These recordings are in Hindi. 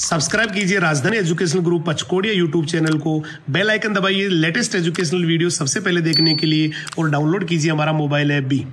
सब्सक्राइब कीजिए Rajdhani educational group Pachkodiya YouTube channel को बेल आइकन दबाइए लेटेस्ट एजुकेशनल वीडियो सबसे पहले देखने के लिए और डाउनलोड कीजिए हमारा मोबाइल ऐप भी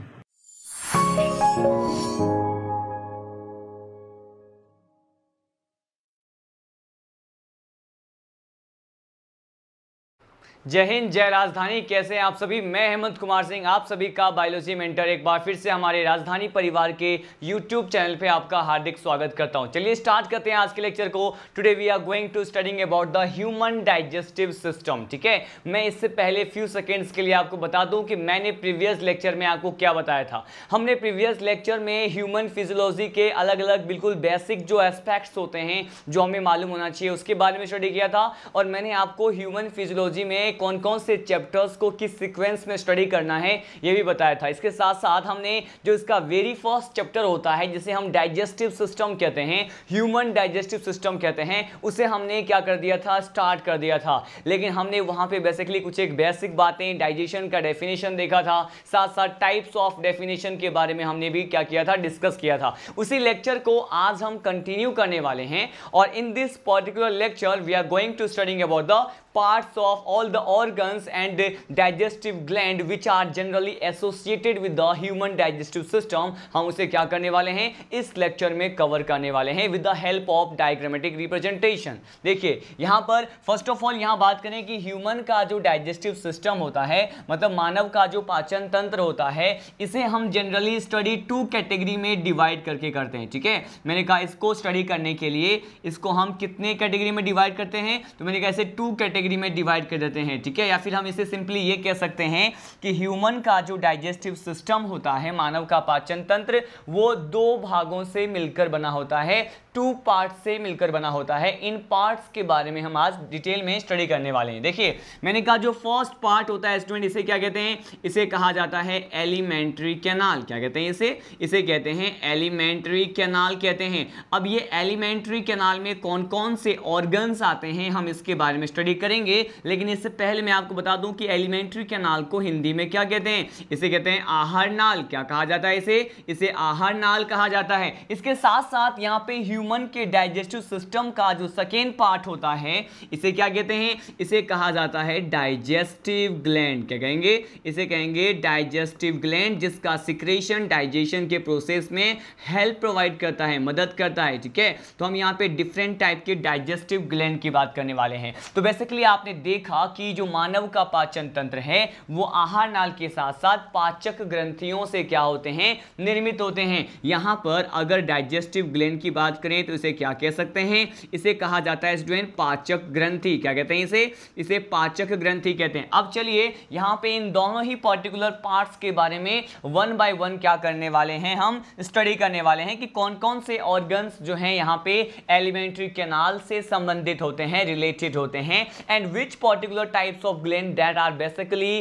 जय हिंद जय राजधानी कैसे हैं आप सभी मैं हेमंत कुमार सिंह आप सभी का बायोलॉजी मेंटर एक बार फिर से हमारे राजधानी परिवार के यूट्यूब चैनल पे आपका हार्दिक स्वागत करता हूं चलिए स्टार्ट करते हैं आज के लेक्चर को today we are going to studying about the human digestive system ठीक है मैं इससे पहले फ्यू सेकेंड्स के लिए आपको बता दूँ कि मैंने प्रीवियस लेक्चर में आपको क्या बताया था हमने प्रीवियस लेक्चर में ह्यूमन फिजियोलॉजी के अलग अलग बिल्कुल बेसिक जो एस्पेक्ट्स होते हैं जो हमें मालूम होना चाहिए उसके बारे में स्टडी किया था और मैंने आपको ह्यूमन फिजियोलॉजी में कौन कौन से चैप्टर्स को किस सीक्वेंस में स्टडी करना है ये भी बताया था इसके साथ साथ हमने जो इसका वेरी फर्स्ट चैप्टर होता है जिसे हम डाइजेस्टिव सिस्टम कहते हैं ह्यूमन डाइजेस्टिव सिस्टम कहते हैं उसे हमने क्या कर दिया था स्टार्ट कर दिया था लेकिन हमने वहाँ पर बेसिकली कुछ एक बेसिक बातें डाइजेशन का डेफिनेशन देखा था साथ साथ टाइप्स ऑफ डेफिनेशन के बारे में हमने भी क्या किया था डिस्कस किया था उसी लेक्चर को आज हम कंटिन्यू करने वाले हैं और in this particular lecture we are going to studying about the parts of all the organs and digestive gland which are generally associated with the human digestive system हम उसे क्या करने वाले हैं इस लेक्चर में कवर करने वाले हैं with the help of diagrammatic representation देखिए यहाँ पर फर्स्ट ऑफ ऑल यहाँ बात करें कि ह्यूमन का जो डाइजेस्टिव सिस्टम होता है मतलब मानव का जो पाचन तंत्र होता है इसे हम जनरली स्टडी टू कैटेगरी में डिवाइड करके करते हैं ठीक है मैंने कहा इसको स्टडी करने के लिए इसको हम कितने कैटेगरी में डिवाइड करते हैं तो मैंने कहा इसे टू कैटेगरी में डिवाइड कर देते हैं हैं ठीक है या फिर हम इसे सिंपली ये कह सकते हैं कि ह्यूमन का जो डाइजेस्टिव सिस्टम होता है मानव का पाचन तंत्र वो दो भागों से मिलकर बना होता है टू पार्ट से मिलकर बना होता है इन पार्ट्स के बारे में हम आज डिटेल में स्टडी करने वाले हैं देखिए मैंने कहा जो फर्स्ट पार्ट होता है स्टूडेंट इसे क्या कहते हैं इसे कहा जाता है एलिमेंट्री कैनाल क्या कहते हैं इसे इसे कहते हैं एलिमेंट्री कैनाल कहते हैं अब ये एलिमेंट्री कैनाल में कौन कौन से ऑर्गन्स आते हैं हम इसके बारे में स्टडी करेंगे लेकिन इससे पहले मैं आपको बता दूं कि एलिमेंट्री कैनाल को हिंदी में क्या कहते हैं इसे कहते हैं आहार नाल क्या कहा जाता है इसे इसे आहार नाल कहा जाता है इसके साथ साथ यहाँ पे ह्यूमन ह्यूमन के डाइजेस्टिव सिस्टम का जो सेकेंड पार्ट होता है इसे क्या कहते हैं इसे कहा जाता है डाइजेस्टिव ग्लैंड क्या कहेंगे इसे कहेंगे डाइजेस्टिव ग्लैंड जिसका सिक्रेशन डाइजेशन के प्रोसेस में हेल्प प्रोवाइड करता है मदद करता है ठीक है तो हम यहाँ पे डिफरेंट टाइप के डाइजेस्टिव ग्लैंड की बात करने वाले हैं तो बेसिकली आपने देखा कि जो मानव का पाचन तंत्र है वो आहार नाल के साथ साथ पाचक ग्रंथियों से क्या होते हैं निर्मित होते हैं यहाँ पर अगर डाइजेस्टिव ग्लैंड की बात करें करें तो इसे क्या कह सकते हैं इसे कहा जाता है स्टूडेंट पाचक ग्रंथि क्या कहते हैं इसे इसे पाचक ग्रंथि कहते हैं अब चलिए यहाँ पे इन दोनों ही पर्टिकुलर पार्ट्स के बारे में वन बाय वन क्या करने वाले हैं हम स्टडी करने वाले हैं कि कौन कौन से ऑर्गन्स जो हैं यहाँ पे एलिमेंट्री कैनाल से संबंधित होते हैं रिलेटेड होते हैं and which particular types of gland that are basically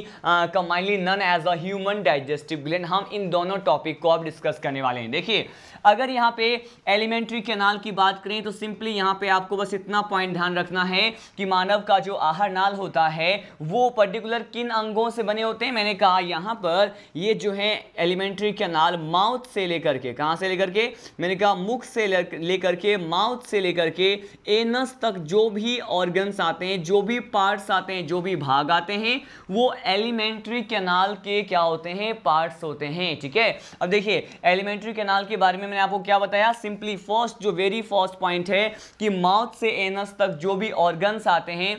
commonly known as a human digestive gland हम इन दोनों टॉपिक को अब डिस्कस करने वाले हैं देखिए अगर यहाँ पे एलिमेंट्री कैनाल नाल की बात करें तो सिंपली यहाँ पे आपको बस इतना पॉइंट ध्यान रखना है कि मानव का जो आहार नाल होता है वो पर्टिकुलर किन अंगों से बने होते हैं मैंने कहा यहाँ पर ये जो है एलिमेंट्री नाल माउथ से लेकर के कहाँ से लेकर के मैंने कहा मुख से लेकर के माउथ से लेकर के एनस तक जो भी ऑर्गन्स आते हैं जो भी पार्ट्स आते हैं जो भी भाग आते हैं वो एलिमेंट्री कैनाल के क्या होते हैं पार्ट्स होते हैं ठीक है अब देखिए एलिमेंट्री कैनाल के बारे में मैंने आपको क्या बताया सिंपली फर्स्ट जो वेरी फर्स्ट पॉइंट है कि माउथ से एनस तक जो भी ऑर्गन्स आते हैं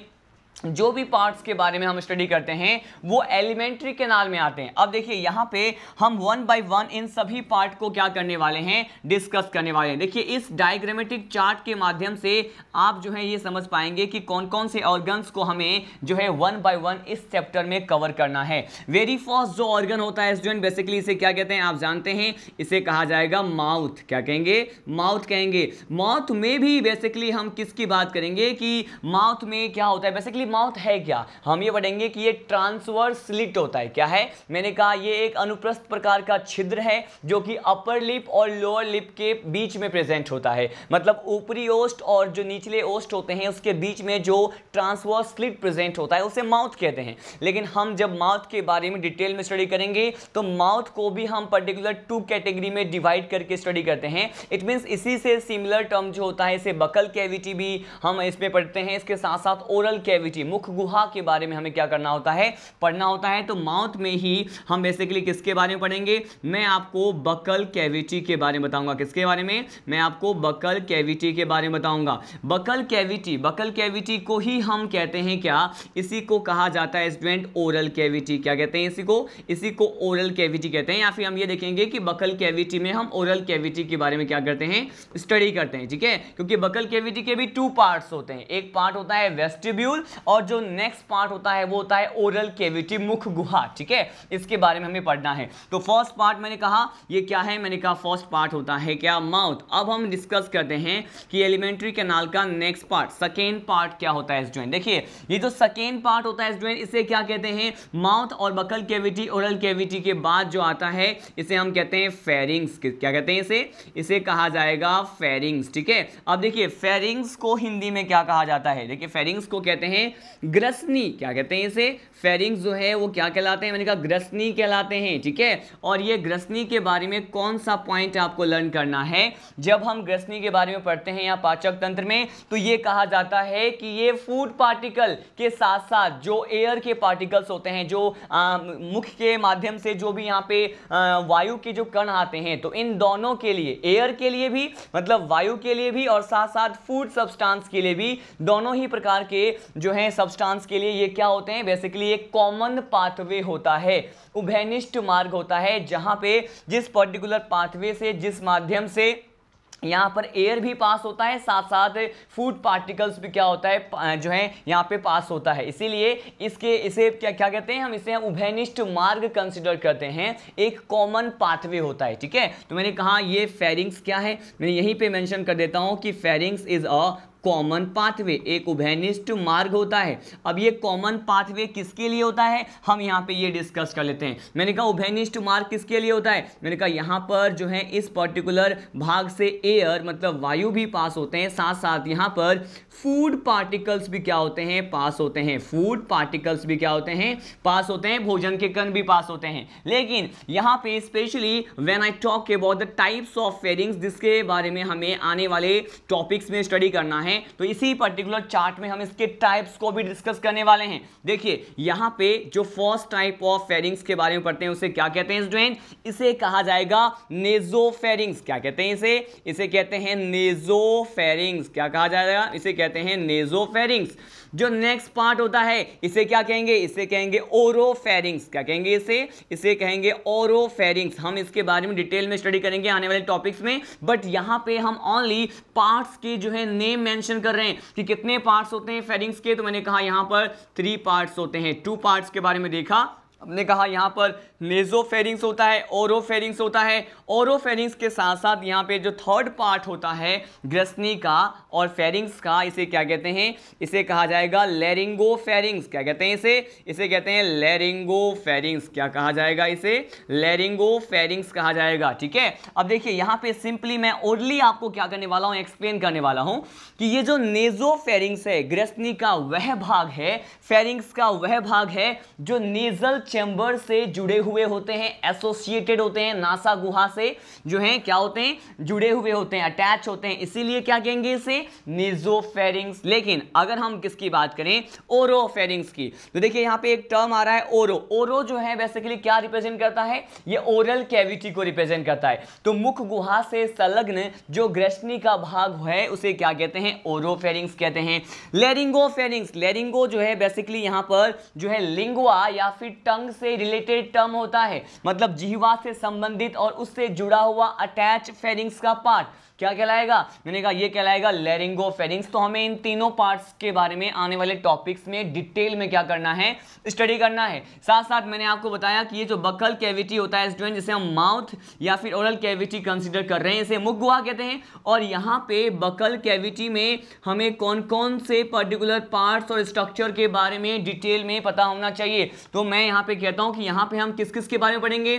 जो भी पार्ट्स के बारे में हम स्टडी करते हैं वो एलिमेंट्री कैनाल में आते हैं अब देखिए यहाँ पे हम वन बाय वन इन सभी पार्ट को क्या करने वाले हैं डिस्कस करने वाले हैं देखिए इस डायग्रामेटिक चार्ट के माध्यम से आप जो है ये समझ पाएंगे कि कौन कौन से ऑर्गन्स को हमें जो है वन बाय वन इस चैप्टर में कवर करना है वेरी फर्स्ट जो ऑर्गन होता है स्टूडेंट बेसिकली इसे क्या कहते हैं आप जानते हैं इसे कहा जाएगा माउथ क्या कहेंगे माउथ कहेंगे माउथ में भी बेसिकली हम किसकी बात करेंगे कि माउथ में क्या होता है बेसिकली की माउथ है क्या हम ये पढ़ेंगे कि ये ट्रांसवर्स स्लिट होता है क्या है मैंने कहा ये एक अनुप्रस्थ प्रकार का छिद्र है जो कि अपर लिप और लोअर लिप के बीच में प्रेजेंट होता है मतलब ऊपरी ओस्ट और जो निचले ओस्ट होते हैं उसके बीच में जो ट्रांसवर्स स्लिट प्रेजेंट होता है उसे माउथ कहते हैं लेकिन हम जब माउथ के बारे में डिटेल में स्टडी करेंगे तो माउथ को भी हम पर्टिकुलर टू कैटेगरी में डिवाइड करके स्टडी करते हैं इट मीन्स इसी से सिमिलर टर्म जो होता है इसे बकल कैविटी भी हम इसमें पढ़ते हैं इसके साथ साथ ओरल कैविटी कैविटी मुख गुहा के बारे में हमें क्या करना होता है पढ़ना होता है तो माउथ में ही हम बेसिकली किसके बारे में पढ़ेंगे मैं आपको बकल कैविटी के बारे में बताऊंगा किसके बारे में मैं आपको बकल कैविटी के बारे में बताऊंगा बकल कैविटी बकल कैविटी को ही हम कहते हैं क्या इसी को कहा जाता है स्टूडेंट ओरल कैविटी क्या कहते हैं इसी को इसी को ओरल कैविटी कहते हैं या फिर हम ये देखेंगे कि बकल कैविटी में हम ओरल कैविटी के बारे में क्या करते हैं स्टडी करते हैं ठीक है क्योंकि बकल कैविटी के भी टू पार्ट्स होते हैं एक पार्ट होता है वेस्टिब्यूल और जो नेक्स्ट पार्ट होता है वो होता है ओरल केविटी मुख गुहा ठीक है इसके बारे में हमें पढ़ना है तो फर्स्ट पार्ट मैंने कहा ये क्या है मैंने कहा फर्स्ट पार्ट होता है क्या माउथ अब हम डिस्कस करते हैं कि एलिमेंट्री कैनाल का नेक्स्ट पार्ट सेकेंड पार्ट क्या होता है ज्वाइन देखिए ये जो सेकेंड पार्ट होता है ज्वाइन इसे क्या कहते हैं माउथ और बकल केविटी ओरल केविटी के बाद जो आता है इसे हम कहते हैं फेरिंग्स क्या कहते हैं इसे इसे कहा जाएगा फेरिंग्स ठीक है अब देखिए फेरिंग्स को हिंदी में क्या कहा जाता है देखिए फेरिंग्स को कहते हैं ग्रसनी क्या कहते हैं इसे फेरिंग जो है वो क्या कहलाते हैं मैंने कहा ग्रसनी कहलाते हैं ठीक है और ये ग्रसनी के बारे में कौन सा पॉइंट आपको लर्न करना है जब हम ग्रसनी के बारे में पढ़ते हैं या पाचक तंत्र में तो ये कहा जाता है कि ये फूड पार्टिकल के साथ साथ जो एयर के पार्टिकल्स होते हैं जो आ, मुख के माध्यम से जो भी यहाँ पे वायु के जो कण आते हैं तो इन दोनों के लिए एयर के लिए भी मतलब वायु के लिए भी और साथ साथ फूड सब्सटांस के लिए भी दोनों ही प्रकार के जो है हैं सब्सटेंस के लिए ये क्या होते हैं बेसिकली एक कॉमन पाथवे होता है उभयनिष्ठ मार्ग होता है जहाँ पे जिस पर्टिकुलर पाथवे से जिस माध्यम से यहाँ पर एयर भी पास होता है साथ साथ फूड पार्टिकल्स भी क्या होता है जो है यहाँ पे पास होता है इसीलिए इसके इसे क्या क्या कहते हैं हम इसे उभयनिष्ठ मार्ग कंसिडर करते हैं एक कॉमन पाथवे होता है ठीक है तो मैंने कहा ये फेरिंग्स क्या है मैं यहीं पे मेंशन कर देता हूँ कि pharynx is a common pathway एक उभयनिष्ठ मार्ग होता है अब ये कॉमन पाथवे किसके लिए होता है हम यहाँ पे ये डिस्कस कर लेते हैं मैंने कहा उभयनिष्ठ मार्ग किसके लिए होता है मैंने कहा यहाँ पर जो है इस पर्टिकुलर भाग से एयर मतलब वायु भी पास होते हैं साथ साथ यहाँ पर फूड पार्टिकल्स भी क्या होते हैं पास होते हैं फूड पार्टिकल्स भी क्या होते हैं पास होते हैं भोजन के कण भी पास होते हैं लेकिन यहाँ पे specially when I talk about the types of pharynx जिसके बारे में हमें आने वाले टॉपिक्स में स्टडी करना है हैं तो इसी पर्टिकुलर चार्ट में हम इसके टाइप्स को भी डिस्कस करने वाले हैं देखिए यहां पे जो फर्स्ट टाइप ऑफ फेरिंग्स के बारे में पढ़ते हैं उसे क्या कहते हैं स्टूडेंट इसे कहा जाएगा नेजो फेरिंग्स क्या कहते हैं इसे इसे कहते हैं नेजो फेरिंग्स क्या कहा जाएगा इसे कहते हैं नेजो फेरिंग्स जो नेक्स्ट पार्ट होता है इसे क्या कहेंगे इसे कहेंगे ओरोफेरिंग्स क्या कहेंगे इसे इसे कहेंगे ओरोफेरिंग्स हम इसके बारे में डिटेल में स्टडी करेंगे आने वाले टॉपिक्स में बट यहां पे हम ओनली पार्ट्स के जो है नेम मेंशन कर रहे हैं कि कितने पार्ट्स होते हैं फेरिंग्स के तो मैंने कहा यहाँ पर थ्री पार्ट्स होते हैं टू पार्ट्स के बारे में देखा हमने कहा यहाँ पर नेजोफेरिंग्स होता है ओरोफेरिंग्स होता है ओरोफेरिंग्स के साथ साथ यहाँ पे जो थर्ड पार्ट होता है ग्रसनी का और फेरिंग्स का इसे क्या कहते हैं इसे कहा जाएगा लेरिंगो फेरिंग्स क्या कहते हैं इसे इसे कहते हैं लेरिंगो फेरिंग्स क्या कहा जाएगा इसे लेरिंगो फेरिंग्स कहा जाएगा ठीक है अब देखिए यहाँ पे सिंपली मैं ओरली आपको क्या करने वाला हूँ एक्सप्लेन करने वाला हूँ कि ये जो नेजो फेरिंग्स है ग्रसनी का वह भाग है फेरिंग्स का वह भाग है जो नेजल चैम्बर से जुड़े हुए होते हैं एसोसिएटेड होते हैं नासा गुहा से जो है क्या होते हैं जुड़े हुए होते हैं अटैच होते हैं इसीलिए क्या कहेंगे इसे निजोफेरिंग्स लेकिन अगर हम किसकी बात करें ओरोफेरिंग्स की तो देखिए यहाँ पे एक टर्म आ रहा है ओरो ओरो जो है बेसिकली क्या रिप्रेजेंट करता है ये ओरल कैविटी को रिप्रेजेंट करता है तो मुख गुहा से संलग्न जो ग्रस्टनी का भाग है उसे क्या कहते हैं ओरोफेरिंग्स कहते हैं लेरिंगो फेरिंग्स लेरिंगो जो है बेसिकली यहाँ पर जो है लिंगुआ या फिर टंग से रिलेटेड टर्म होता है मतलब जीवा से संबंधित और उससे जुड़ा हुआ अटैच फेरिंग्स का पार्ट क्या कहलाएगा मैंने कहा ये कहलाएगा लेरिंगो फेरिंग्स तो हमें इन तीनों पार्ट्स के बारे में आने वाले टॉपिक्स में डिटेल में क्या करना है स्टडी करना है साथ साथ मैंने आपको बताया कि ये जो बकल कैविटी होता है स्टूडेंट जिसे हम माउथ या फिर ओरल कैविटी कंसिडर कर रहे हैं इसे मुख गुहा कहते हैं और यहाँ पे बकल कैविटी में हमें कौन कौन से पर्टिकुलर पार्ट्स और स्ट्रक्चर के बारे में डिटेल में पता होना चाहिए तो मैं यहाँ पे कहता हूँ कि यहाँ पे हम किस किस के बारे में पढ़ेंगे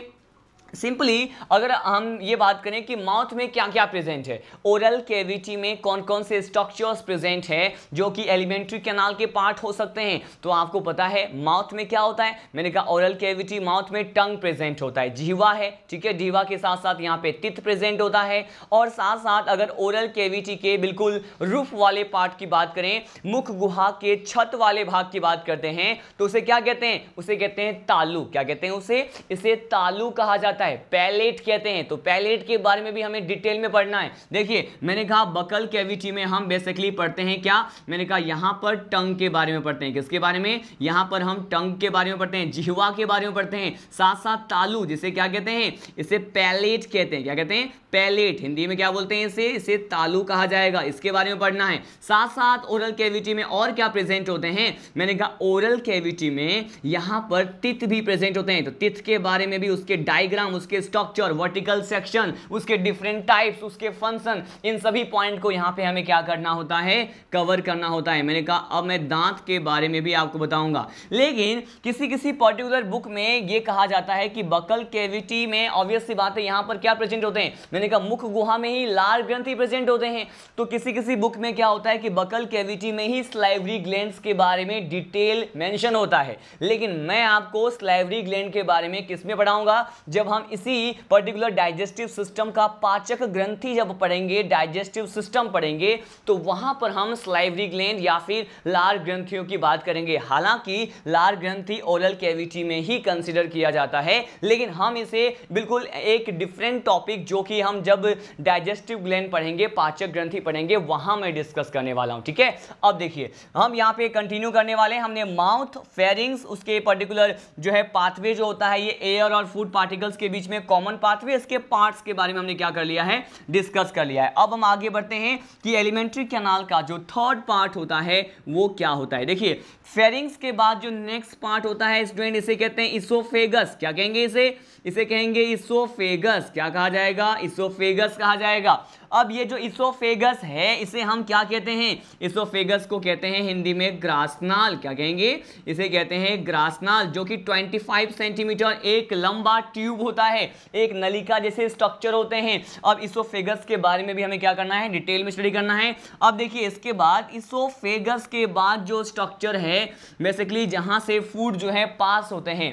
सिंपली अगर हम ये बात करें कि माउथ में क्या क्या प्रेजेंट है ओरल कैविटी में कौन कौन से स्ट्रक्चर्स प्रेजेंट है जो कि एलिमेंट्री कैनाल के पार्ट हो सकते हैं तो आपको पता है माउथ में क्या होता है मैंने कहा ओरल कैविटी माउथ में टंग प्रेजेंट होता है जीवा है ठीक है जीवा के साथ साथ यहाँ पे तित प्रेजेंट होता है और साथ साथ अगर ओरल कैविटी के बिल्कुल रूफ वाले पार्ट की बात करें मुख गुहा के छत वाले भाग की बात करते हैं तो उसे क्या कहते हैं उसे कहते हैं तालू क्या कहते हैं उसे इसे तालू कहा जाता है है पैलेट कहते हैं तो पैलेट के बारे में भी हमें डिटेल में पढ़ना है देखिए मैंने कहा बकल कैविटी में हम बेसिकली पढ़ते हैं क्या मैंने कहा यहाँ पर टंग के बारे में पढ़ते हैं किसके बारे में यहाँ पर हम टंग के बारे में पढ़ते हैं जिहवा के बारे में पढ़ते हैं साथ साथ तालू जिसे क्या कहते हैं इसे पैलेट कहते हैं क्या कहते हैं पैलेट हिंदी में क्या बोलते हैं इसे इसे तालू कहा जाएगा इसके बारे में पढ़ना है साथ साथ ओरल कैविटी में और क्या प्रेजेंट होते हैं मैंने कहा ओरल कैविटी में यहाँ पर तित भी प्रेजेंट होते हैं तो तित के बारे में भी उसके डायग्राम उसके स्ट्रक्चर वर्टिकल सेक्शन उसके डिफरेंट टाइप्स उसके फंक्शन इन सभी पॉइंट को यहाँ पे हमें क्या करना होता है कवर करना होता है मैंने कहा अब मैं दांत के बारे में भी आपको बताऊंगा लेकिन किसी किसी पर्टिकुलर बुक में ये कहा जाता है कि बकल केविटी में ऑब्वियसली बात है यहाँ पर क्या प्रेजेंट होते हैं मैंने कहा मुख गुहा में ही लाल ग्रंथि प्रेजेंट होते हैं तो किसी किसी बुक में क्या होता है कि बकल कैविटी में ही स्लाइवरी ग्लैंड के बारे में डिटेल मैंशन होता है लेकिन मैं आपको स्लाइवरी ग्लैंड के बारे में किस में पढ़ाऊंगा जब हम इसी पर्टिकुलर डाइजेस्टिव सिस्टम का पाचक ग्रंथि जब पढ़ेंगे डाइजेस्टिव सिस्टम पढ़ेंगे तो वहां पर हम स्लाइवरी ग्लैंड या फिर लार ग्रंथियों की बात करेंगे हालांकि लार ग्रंथि ओरल कैविटी में ही कंसिडर किया जाता है लेकिन हम इसे बिल्कुल एक डिफरेंट टॉपिक जो कि हम जब डाइजेस्टिव ग्लैंड पढ़ेंगे पाचक ग्रंथि पढ़ेंगे वहां मैं डिस्कस करने वाला हूं ठीक है अब देखिए हम यहाँ पे कंटिन्यू करने वाले हमने माउथ फेरिंग्स उसके पर्टिकुलर जो है पाथवे जो होता है ये एयर और फूड पार्टिकल्स के इसके बीच में कॉमन पाथवे इसके पार्ट्स के बारे में हमने क्या कर लिया है डिस्कस कर लिया है अब हम आगे बढ़ते हैं कि एलिमेंट्री कैनाल का जो थर्ड पार्ट होता है वो क्या होता है देखिए फेरिंग्स के बाद जो नेक्स्ट पार्ट होता है स्टूडेंट इसे कहते हैं इसोफेगस क्या कहेंगे इसे इसे कहेंगे इसोफेगस क्या कहा जाएगा इसोफेगस कहा जाएगा अब ये जो इसोफेगस है इसे हम क्या कहते हैं इसोफेगस को कहते हैं हिंदी में ग्रासनाल क्या कहेंगे इसे कहते हैं ग्रासनाल जो कि 25 सेंटीमीटर एक लंबा ट्यूब होता है एक नलिका जैसे स्ट्रक्चर होते हैं अब इसोफेगस के बारे में भी हमें क्या करना है डिटेल में स्टडी करना है अब देखिए इसके बाद इसोफेगस के बाद जो स्ट्रक्चर है है बेसिकली जहाँ से फूड जो है पास होते हैं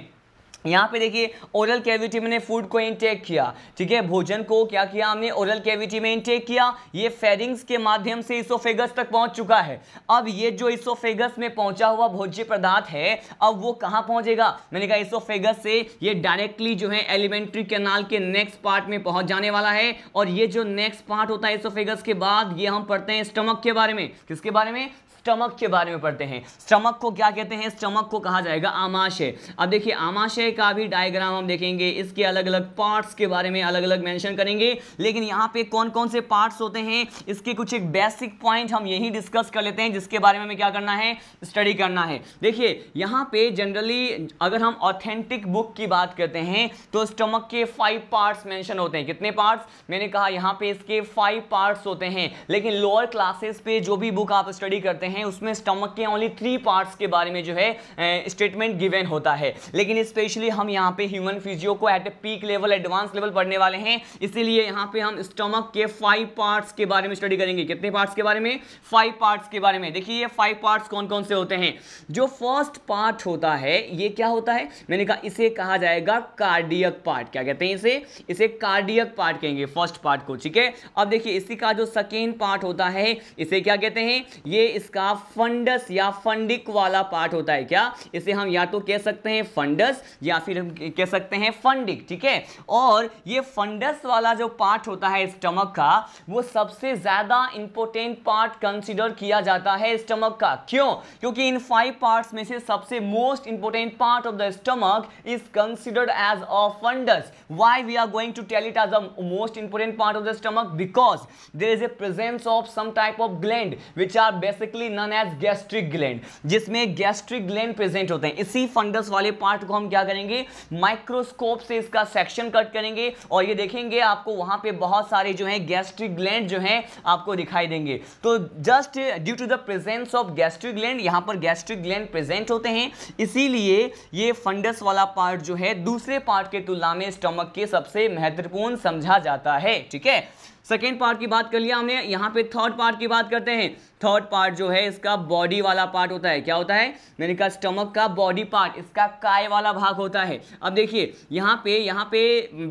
यहाँ पे देखिए ओरल कैविटी में फूड को इनटेक किया ठीक है भोजन को क्या किया हमने ओरल कैविटी में इनटेक किया ये फेरिंग्स के माध्यम से इसोफेगस तक पहुंच चुका है अब ये जो इसोफेगस में पहुंचा हुआ भोज्य पदार्थ है अब वो कहाँ पहुंचेगा मैंने कहा इसोफेगस से ये डायरेक्टली जो है एलिमेंट्री कैनाल के नेक्स्ट पार्ट में पहुंच जाने वाला है और ये जो नेक्स्ट पार्ट होता है इसोफेगस के बाद ये हम पढ़ते हैं स्टमक के बारे में किसके बारे में स्टमक के बारे में पढ़ते हैं स्टमक को क्या कहते हैं स्टमक को कहा जाएगा आमाशय अब देखिए आमाशय का भी डायग्राम हम देखेंगे इसके अलग अलग पार्ट्स के बारे में अलग अलग मेंशन करेंगे लेकिन यहाँ पे कौन कौन से पार्ट्स होते हैं इसके कुछ एक बेसिक पॉइंट हम यही डिस्कस कर लेते हैं जिसके बारे में हमें क्या करना है स्टडी करना है देखिए यहाँ पे जनरली अगर हम ऑथेंटिक बुक की बात करते हैं तो स्टमक के फाइव पार्ट्स मैंशन होते हैं कितने पार्ट्स मैंने कहा यहाँ पे इसके फाइव पार्ट्स होते हैं लेकिन लोअर क्लासेस पे जो भी बुक आप स्टडी करते हैं उसमें स्टमक के ओनली थ्री पार्ट्स के बारे में जो है स्टेटमेंट गिवेन होता है लेकिन स्पेशली इसलिए हम यहाँ पे ह्यूमन फिजियो को at a peak level advance level पढ़ने वाले हैं इसीलिए यहाँ पे हम स्टमक के फाइव पार्ट्स के बारे में स्टडी करेंगे कितने पार्ट्स के बारे में फाइव पार्ट्स के बारे में देखिए ये फाइव पार्ट्स कौन कौन से होते हैं जो फर्स्ट पार्ट होता है ये क्या होता है मैंने कहा इसे कहा जाएगा कार्डियक पार्ट क्या कहते हैं इसे इसे कार्डियक पार्ट कहेंगे फर्स्ट पार्ट को ठीक है अब देखिए इसी का जो सेकेंड पार्ट होता है इसे क्या कहते हैं ये इसका फंडस या फंडिक वाला पार्ट होता है क्या इसे हम या तो कह सकते हैं फंडस या या फिर हम कह सकते हैं फंडिक ठीक है और ये फंडस वाला जो पार्ट होता है स्टमक का वो सबसे ज़्यादा इंपॉर्टेंट पार्ट कंसिडर किया जाता है स्टमक का क्यों क्योंकि इन फाइव पार्ट में से सबसे most important part of the stomach is considered as a fundus why we are going to tell it as a most important part of the stomach because there is a presence of some type of gland which are basically known as gastric gland जिसमें गैस्ट्रिक ग्लैंड प्रेजेंट होते हैं इसी फंडस वाले पार्ट को हम क्या करेंगे करेंगे माइक्रोस्कोप से इसका सेक्शन कट करेंगे और ये देखेंगे आपको वहां पे बहुत सारे जो है गैस्ट्रिक ग्लैंड जो है आपको दिखाई देंगे तो just due to the presence of gastric gland यहां पर गैस्ट्रिक ग्लैंड प्रेजेंट होते हैं इसीलिए ये फंडस वाला पार्ट जो है दूसरे पार्ट के तुलना में स्टमक के सबसे महत्वपूर्ण समझा जाता है ठीक है सेकेंड पार्ट की बात कर लिया हमने यहाँ पे थर्ड पार्ट की बात करते हैं थर्ड पार्ट जो है इसका बॉडी वाला पार्ट होता है क्या होता है मैंने कहा स्टमक का बॉडी पार्ट इसका काय वाला भाग होता है अब देखिए यहाँ पे यहाँ पे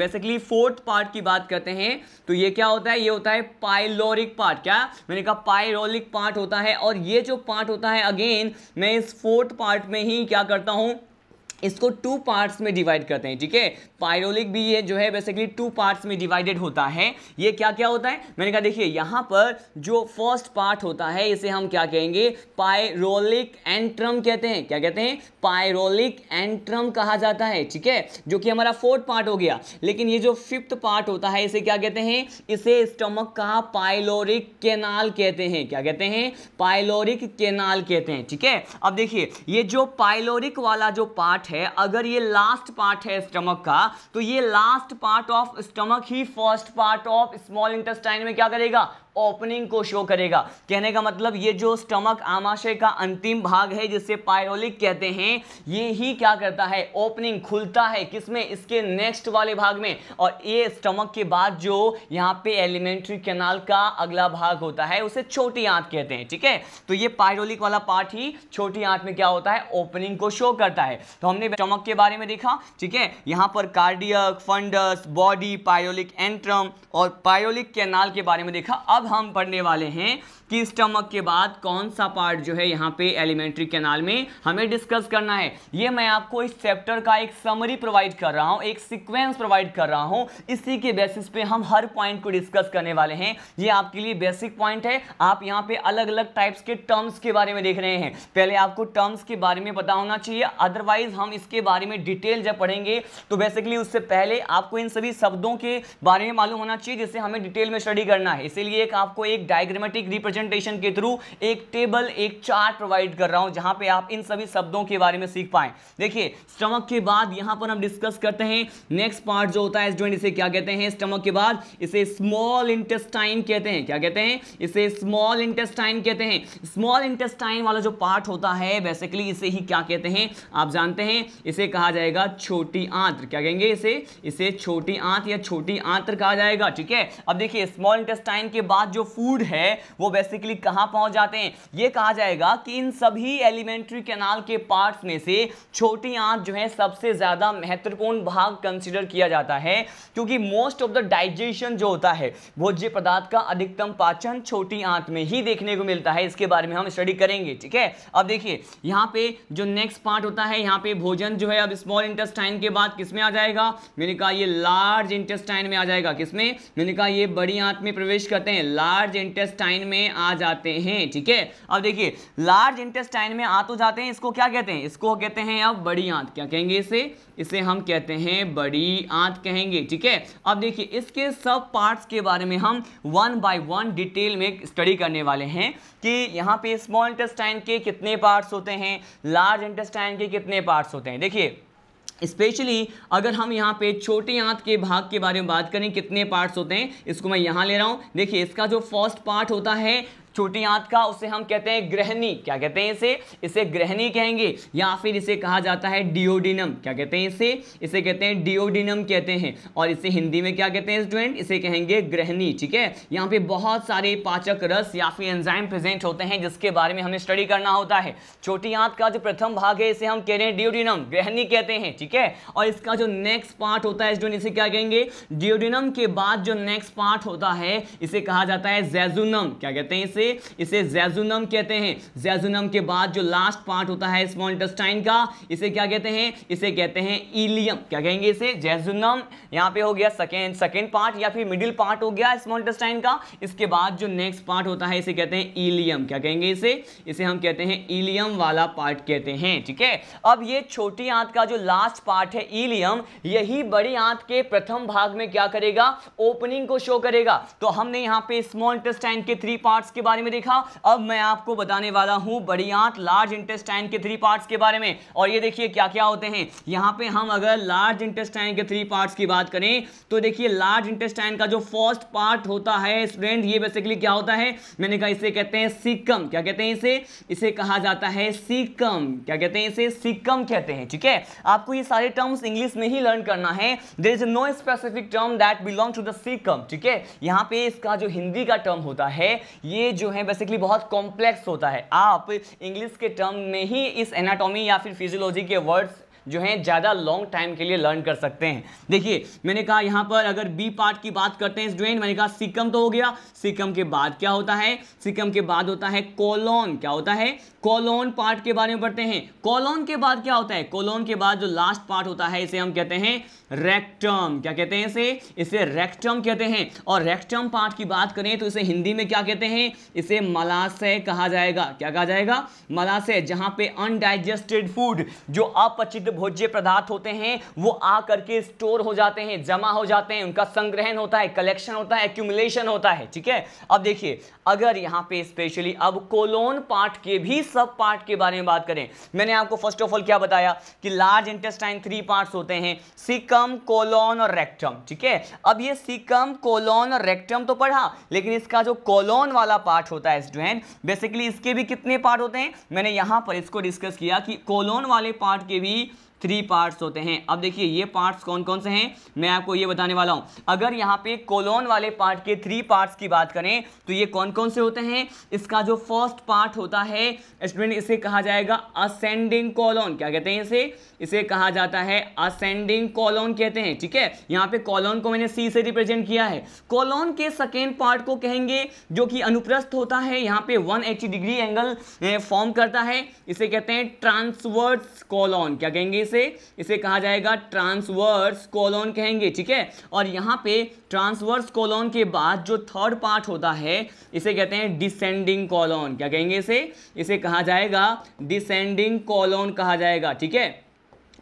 बेसिकली फोर्थ पार्ट की बात करते हैं तो ये क्या होता है ये होता है पाइलोरिक पार्ट क्या मैंने कहा पायलोरिक पार्ट होता है और ये जो पार्ट होता है अगेन मैं इस फोर्थ पार्ट में ही क्या करता हूँ इसको टू पार्ट्स में डिवाइड करते हैं ठीक है पायरोलिक भी ये जो है बेसिकली टू पार्ट्स में डिवाइडेड होता है ये क्या क्या होता है मैंने कहा देखिए यहाँ पर जो फर्स्ट पार्ट होता है इसे हम क्या कहेंगे पायरोलिक एंट्रम कहते हैं क्या कहते हैं पायरोलिक एंट्रम कहा जाता है ठीक है जो कि हमारा फोर्थ पार्ट हो गया लेकिन ये जो फिफ्थ पार्ट होता है इसे क्या कहते हैं इसे स्टमक का पायलोरिक केनाल कहते हैं क्या कहते हैं पायलोरिक केनाल कहते हैं ठीक है अब देखिए ये जो पायलोरिक वाला जो पार्ट है अगर ये लास्ट पार्ट है स्टमक का तो ये लास्ट पार्ट ऑफ स्टमक ही first part of small intestine में क्या करेगा ओपनिंग को शो करेगा कहने का मतलब ये जो स्टमक आमाशय का अंतिम भाग है जिसे पायरोलिक कहते हैं ये ही क्या करता है ओपनिंग खुलता है किसमें इसके नेक्स्ट वाले भाग में और ये स्टमक के बाद जो यहाँ पे एलिमेंट्री कैनाल का अगला भाग होता है उसे छोटी आंत कहते हैं ठीक है तो ये पायरोलिक वाला पार्ट ही छोटी आंत में क्या होता है ओपनिंग को शो करता है तो हमने स्टमक के बारे में देखा ठीक है यहाँ पर cardiac fundus body pyloric antrum और पायोलिक कैनाल के बारे में देखा अब अब हम पढ़ने वाले हैं कि स्टमक के बाद कौन सा पार्ट जो है यहाँ पे एलिमेंट्री कैनाल में हमें डिस्कस करना है ये मैं आपको इस चैप्टर का एक समरी प्रोवाइड कर रहा हूँ एक सिक्वेंस प्रोवाइड कर रहा हूँ इसी के बेसिस पे हम हर पॉइंट को डिस्कस करने वाले हैं ये आपके लिए बेसिक पॉइंट है आप यहाँ पे अलग अलग टाइप्स के टर्म्स के बारे में देख रहे हैं पहले आपको टर्म्स के बारे में पता होना चाहिए अदरवाइज हम इसके बारे में डिटेल जब पढ़ेंगे तो बेसिकली उससे पहले आपको इन सभी शब्दों के बारे में मालूम होना चाहिए जिसे हमें डिटेल में स्टडी करना है इसीलिए एक एक आपको एक डायग्रामेटिक रिप्रेजेंटेशन के थ्रू एक टेबल एक चार्ट प्रोवाइड कर रहा हूं जहां पे आप इन सभी शब्दों के बारे में सीख पाए देखिए स्टमक के बाद यहां पर हम डिस्कस करते हैं नेक्स्ट पार्ट जो होता है स्टूडेंट इसे क्या कहते हैं स्टमक के बाद इसे स्मॉल इंटेस्टाइन कहते हैं क्या कहते हैं इसे स्मॉल इंटेस्टाइन कहते हैं स्मॉल इंटेस्टाइन वाला जो पार्ट होता है बेसिकली इसे ही क्या कहते हैं आप जानते हैं इसे कहा जाएगा छोटी आंत्र क्या कहेंगे इसे इसे छोटी आंत या छोटी आंत्र कहा जाएगा ठीक है अब देखिए स्मॉल इंटेस्टाइन के बाद बाद जो फूड है वो बेसिकली कहाँ पहुँच जाते हैं ये कहा जाएगा कि इन सभी एलिमेंट्री कैनाल के पार्ट्स में से छोटी आंत जो है सबसे ज़्यादा महत्वपूर्ण भाग कंसिडर किया जाता है क्योंकि मोस्ट ऑफ द डाइजेशन जो होता है भोज्य पदार्थ का अधिकतम पाचन छोटी आंत में ही देखने को मिलता है इसके बारे में हम स्टडी करेंगे ठीक है अब देखिए यहाँ पे जो नेक्स्ट पार्ट होता है यहाँ पे भोजन जो है अब स्मॉल इंटेस्टाइन के बाद किस में आ जाएगा मैंने कहा ये लार्ज इंटेस्टाइन में आ जाएगा किसमें मैंने कहा ये बड़ी आंत में प्रवेश करते हैं लार्ज इंटेस्टाइन में आ जाते हैं ठीक है अब देखिए लार्ज इंटेस्टाइन में आ तो जाते हैं इसको क्या कहते हैं इसको कहते हैं अब बड़ी आंत क्या कहेंगे इसे इसे हम कहते हैं बड़ी आंत कहेंगे ठीक है अब देखिए इसके सब पार्ट्स के बारे में हम वन बाय वन डिटेल में स्टडी करने वाले हैं कि यहाँ पे स्मॉल इंटेस्टाइन के कितने पार्ट्स होते हैं लार्ज इंटेस्टाइन के कितने पार्ट्स होते हैं देखिए स्पेशली अगर हम यहाँ पे छोटे आंत के भाग के बारे में बात करें कितने पार्ट्स होते हैं इसको मैं यहाँ ले रहा हूँ देखिए इसका जो फर्स्ट पार्ट होता है छोटी आंत का उसे हम कहते हैं ग्रहणी क्या कहते हैं इसे इसे ग्रहणी कहेंगे या फिर इसे कहा जाता है डिओडिनम क्या कहते हैं इसे इसे कहते हैं डिओडिनम कहते हैं और इसे हिंदी में क्या कहते हैं स्टूडेंट इसे कहेंगे ग्रहणी ठीक है यहाँ पे बहुत सारे पाचक रस या फिर एंजाइम प्रेजेंट होते हैं जिसके बारे में हमें स्टडी करना होता है छोटी आंत का जो प्रथम भाग है इसे हम कह रहे हैं डिओडिनम ग्रहणी कहते हैं ठीक है और इसका जो नेक्स्ट पार्ट होता है स्टूडेंट इसे क्या कहेंगे डिओडिनम के बाद जो नेक्स्ट पार्ट होता है इसे कहा जाता है जेजुनम क्या कहते हैं इसे से इसे जैजुनम कहते हैं जैजुनम के बाद जो लास्ट पार्ट होता है स्मॉल इंटेस्टाइन का इसे क्या कहते हैं इसे कहते हैं इलियम क्या कहेंगे इसे जैजुनम यहाँ पे हो गया सेकेंड सेकेंड पार्ट या फिर मिडिल पार्ट हो गया स्मॉल इंटेस्टाइन का इसके बाद जो नेक्स्ट पार्ट होता है इसे कहते हैं इलियम क्या कहेंगे इसे इसे हम कहते हैं इलियम वाला पार्ट कहते हैं ठीक है अब ये छोटी आंत का जो लास्ट पार्ट है इलियम यही बड़ी आंत के प्रथम भाग में क्या करेगा ओपनिंग को शो करेगा तो हमने यहां पे स्मॉल इंटेस्टाइन के थ्री पार्ट्स के बारे बारे में देखा अब मैं आपको बताने वाला हूँ बड़ियात लार्ज इंटेस्टाइन के थ्री पार्ट्स के बारे में और ये देखिए क्या क्या होते हैं यहां पे हम अगर लार्ज इंटेस्टाइन के थ्री पार्ट्स की बात करें तो देखिए लार्ज इंटेस्टाइन का जो फर्स्ट पार्ट होता है स्टूडेंट ये बेसिकली क्या होता है मैंने कहा इसे कहते हैं सिक्कम क्या कहते हैं इसे इसे कहा जाता है सिक्कम क्या कहते हैं इसे सिक्कम कहते हैं ठीक है आपको ये सारे टर्म्स इंग्लिश में ही लर्न करना है there is no specific term that belong to the caecum ठीक है यहां पे इसका जो हिंदी का टर्म होता है ये जो है बेसिकली बहुत कॉम्प्लेक्स होता है आप इंग्लिश के टर्म में ही इस एनाटॉमी या फिर फिजियोलॉजी के वर्ड्स जो है ज़्यादा लॉन्ग टाइम के लिए लर्न कर सकते हैं देखिए मैंने कहा यहाँ पर अगर बी पार्ट की बात करते हैं स्टूडेंट मैंने कहा सिकम तो हो गया सिकम के बाद क्या होता है सिकम के बाद होता है कोलोन क्या होता है कोलोन पार्ट के बारे में पढ़ते हैं कोलोन के बाद क्या होता है कोलोन के बाद जो लास्ट पार्ट होता है इसे हम कहते हैं रेक्टम क्या कहते हैं इसे इसे रेक्टम कहते हैं और रेक्टम पार्ट की बात करें तो इसे हिंदी में क्या कहते हैं इसे मलाशय कहा जाएगा क्या कहा जाएगा मलाशय जहाँ पे अनडाइजेस्टेड फूड जो अपचित भोज्य पदार्थ होते हैं वो आ करके स्टोर हो जाते हैं जमा हो जाते हैं उनका संग्रहण होता है कलेक्शन होता है एक्यूमुलेशन होता है ठीक है अब देखिए अगर यहाँ पे स्पेशली अब कोलोन पार्ट के भी सब पार्ट के बारे में बात करें मैंने आपको फर्स्ट ऑफ ऑल क्या बताया कि लार्ज इंटेस्टाइन थ्री पार्ट होते हैं सिकम कोलोन और रेक्टम ठीक है अब ये सिकम कोलोन और रेक्टम तो पढ़ा लेकिन इसका जो कोलोन वाला पार्ट होता है स्टूडेंट बेसिकली इसके भी कितने पार्ट होते हैं मैंने यहां पर इसको डिस्कस किया कि कोलोन वाले पार्ट के भी थ्री पार्ट्स होते हैं अब देखिए ये पार्ट्स कौन कौन से हैं मैं आपको ये बताने वाला हूँ अगर यहाँ पे कोलोन वाले पार्ट के थ्री पार्ट्स की बात करें तो ये कौन कौन से होते हैं इसका जो फर्स्ट पार्ट होता है स्टूडेंट इसे कहा जाएगा असेंडिंग कॉलोन क्या कहते हैं इसे इसे कहा जाता है असेंडिंग कॉलोन कहते हैं ठीक है यहाँ पे कॉलोन को मैंने सी से रिप्रेजेंट किया है कॉलोन के सेकेंड पार्ट को कहेंगे जो कि अनुप्रस्थ होता है यहाँ पे वन डिग्री एंगल फॉर्म करता है इसे कहते हैं ट्रांसवर्स कॉलोन क्या कहेंगे से इसे कहा जाएगा ट्रांसवर्स कोलोन कहेंगे ठीक है और यहाँ पे ट्रांसवर्स कोलोन के बाद जो थर्ड पार्ट होता है इसे कहते हैं डिसेंडिंग कॉलोन क्या कहेंगे इसे इसे कहा जाएगा डिसेंडिंग कॉलोन कहा जाएगा ठीक है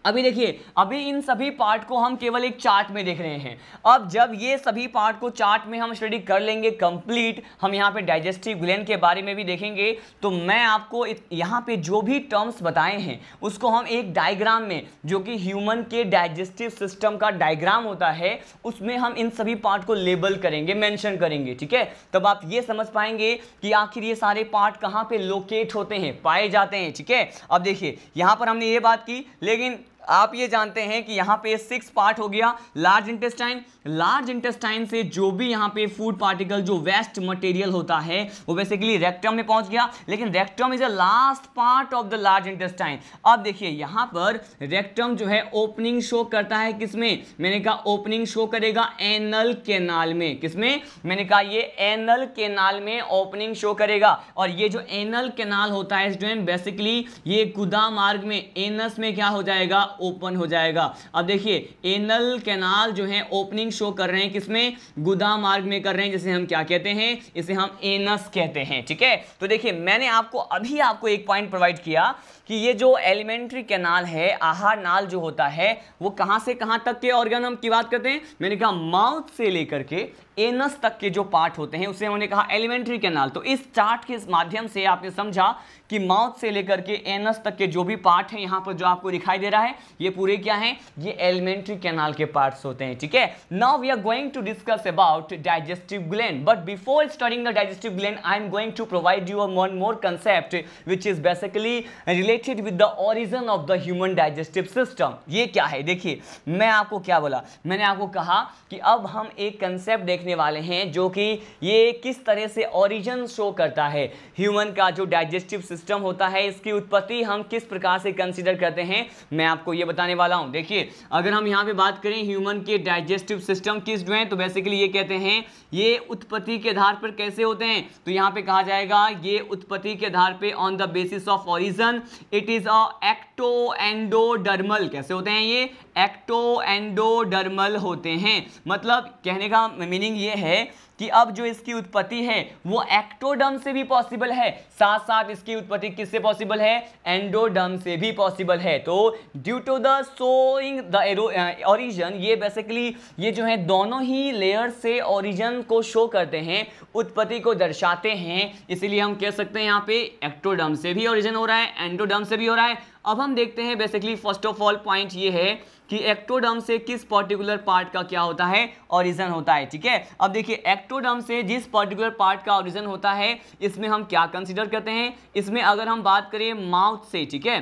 अभी देखिए अभी इन सभी पार्ट को हम केवल एक चार्ट में देख रहे हैं अब जब ये सभी पार्ट को चार्ट में हम स्टडी कर लेंगे कंप्लीट हम यहाँ पे डाइजेस्टिव ग्लैंड के बारे में भी देखेंगे तो मैं आपको यहाँ पे जो भी टर्म्स बताए हैं उसको हम एक डायग्राम में जो कि ह्यूमन के डाइजेस्टिव सिस्टम का डायग्राम होता है उसमें हम इन सभी पार्ट को लेबल करेंगे मैंशन करेंगे ठीक है तब आप ये समझ पाएंगे कि आखिर ये सारे पार्ट कहाँ पर लोकेट होते हैं पाए जाते हैं ठीक है अब देखिए यहाँ पर हमने ये बात की लेकिन आप ये जानते हैं कि यहाँ पे सिक्स पार्ट हो गया लार्ज इंटेस्टाइन लार्ज इंटेस्टाइन से जो भी यहाँ पे फूड पार्टिकल जो वेस्ट मटेरियल होता है वो बेसिकली रेक्टम में पहुंच गया लेकिन rectum is a last part of the large intestine अब देखिए यहाँ पर रेक्टम जो है ओपनिंग शो करता है किसमें मैंने कहा ओपनिंग शो करेगा एनल केनाल में किसमें मैंने कहा ये एनल केनाल में ओपनिंग शो करेगा और ये जो एनल केनाल होता है स्टूडेंट बेसिकली ये कुदा मार्ग में एनस में क्या हो जाएगा ओपन हो जाएगा अब देखिए एनल कैनाल जो है ओपनिंग शो कर रहे हैं किसमें गुदा मार्ग में कर रहे हैं जिसे हम क्या कहते हैं इसे हम एनस कहते हैं ठीक है तो देखिए मैंने आपको अभी आपको एक पॉइंट प्रोवाइड किया कि ये जो एलिमेंट्री कैनाल है आहार नाल जो होता है वो कहां से कहां तक के ऑर्गन हम की बात करते हैं मैंने कहा माउथ से लेकर के एनस तक के जो पार्ट होते हैं उसे उन्होंने कहा एलिमेंट्री कैनाल तो इस चार्ट के माध्यम से आपने समझा कि माउथ से लेकर के एनस तक के जो भी पार्ट हैं यहां पर जो आपको दिखाई दे रहा है ये पूरे क्या हैं ये एलिमेंट्री कैनाल के पार्ट्स होते हैं ठीक है now we are going to discuss about digestive gland but before studying the digestive gland I am going to provide you one more concept which is basically related with the origin of the human digestive system ये क्या है देखिए मैं आपको क्या बोला मैंने आपको कहा कि अब हम एक कंसेप्ट देखने देखने वाले हैं जो कि ये किस तरह से ओरिजिन शो करता है ह्यूमन का जो डाइजेस्टिव सिस्टम होता है इसकी उत्पत्ति हम किस प्रकार से कंसिडर करते हैं मैं आपको ये बताने वाला हूँ देखिए अगर हम यहाँ पर बात करें ह्यूमन के डाइजेस्टिव सिस्टम किस जो है तो बेसिकली ये कहते हैं ये उत्पत्ति के आधार पर कैसे होते हैं तो यहाँ पर कहा जाएगा ये उत्पत्ति के आधार पर on the basis of origin it is a ecto endodermal कैसे होते हैं ये एक्टो एंडोडर्मल होते हैं मतलब कहने का मीनिंग मीनिंग ये है कि अब जो इसकी उत्पत्ति है वो एक्टोडम से भी पॉसिबल है साथ साथ इसकी उत्पत्ति किससे पॉसिबल है एंडोडम से भी पॉसिबल है तो due to the showing the origin ये बेसिकली ये जो है दोनों ही लेयर से ओरिजन को शो करते हैं उत्पत्ति को दर्शाते हैं इसीलिए हम कह सकते हैं यहाँ पे एक्टोडम से भी ओरिजन हो रहा है एंडोडम से भी हो रहा है अब हम देखते हैं basically first of all point ये है कि एक्टोडर्म से किस पर्टिकुलर पार्ट का क्या होता है ऑरिजन होता है ठीक है अब देखिए एक्टोडर्म से जिस पर्टिकुलर पार्ट का ऑरिजन होता है इसमें हम क्या कंसिडर करते हैं इसमें अगर हम बात करें माउथ से ठीक है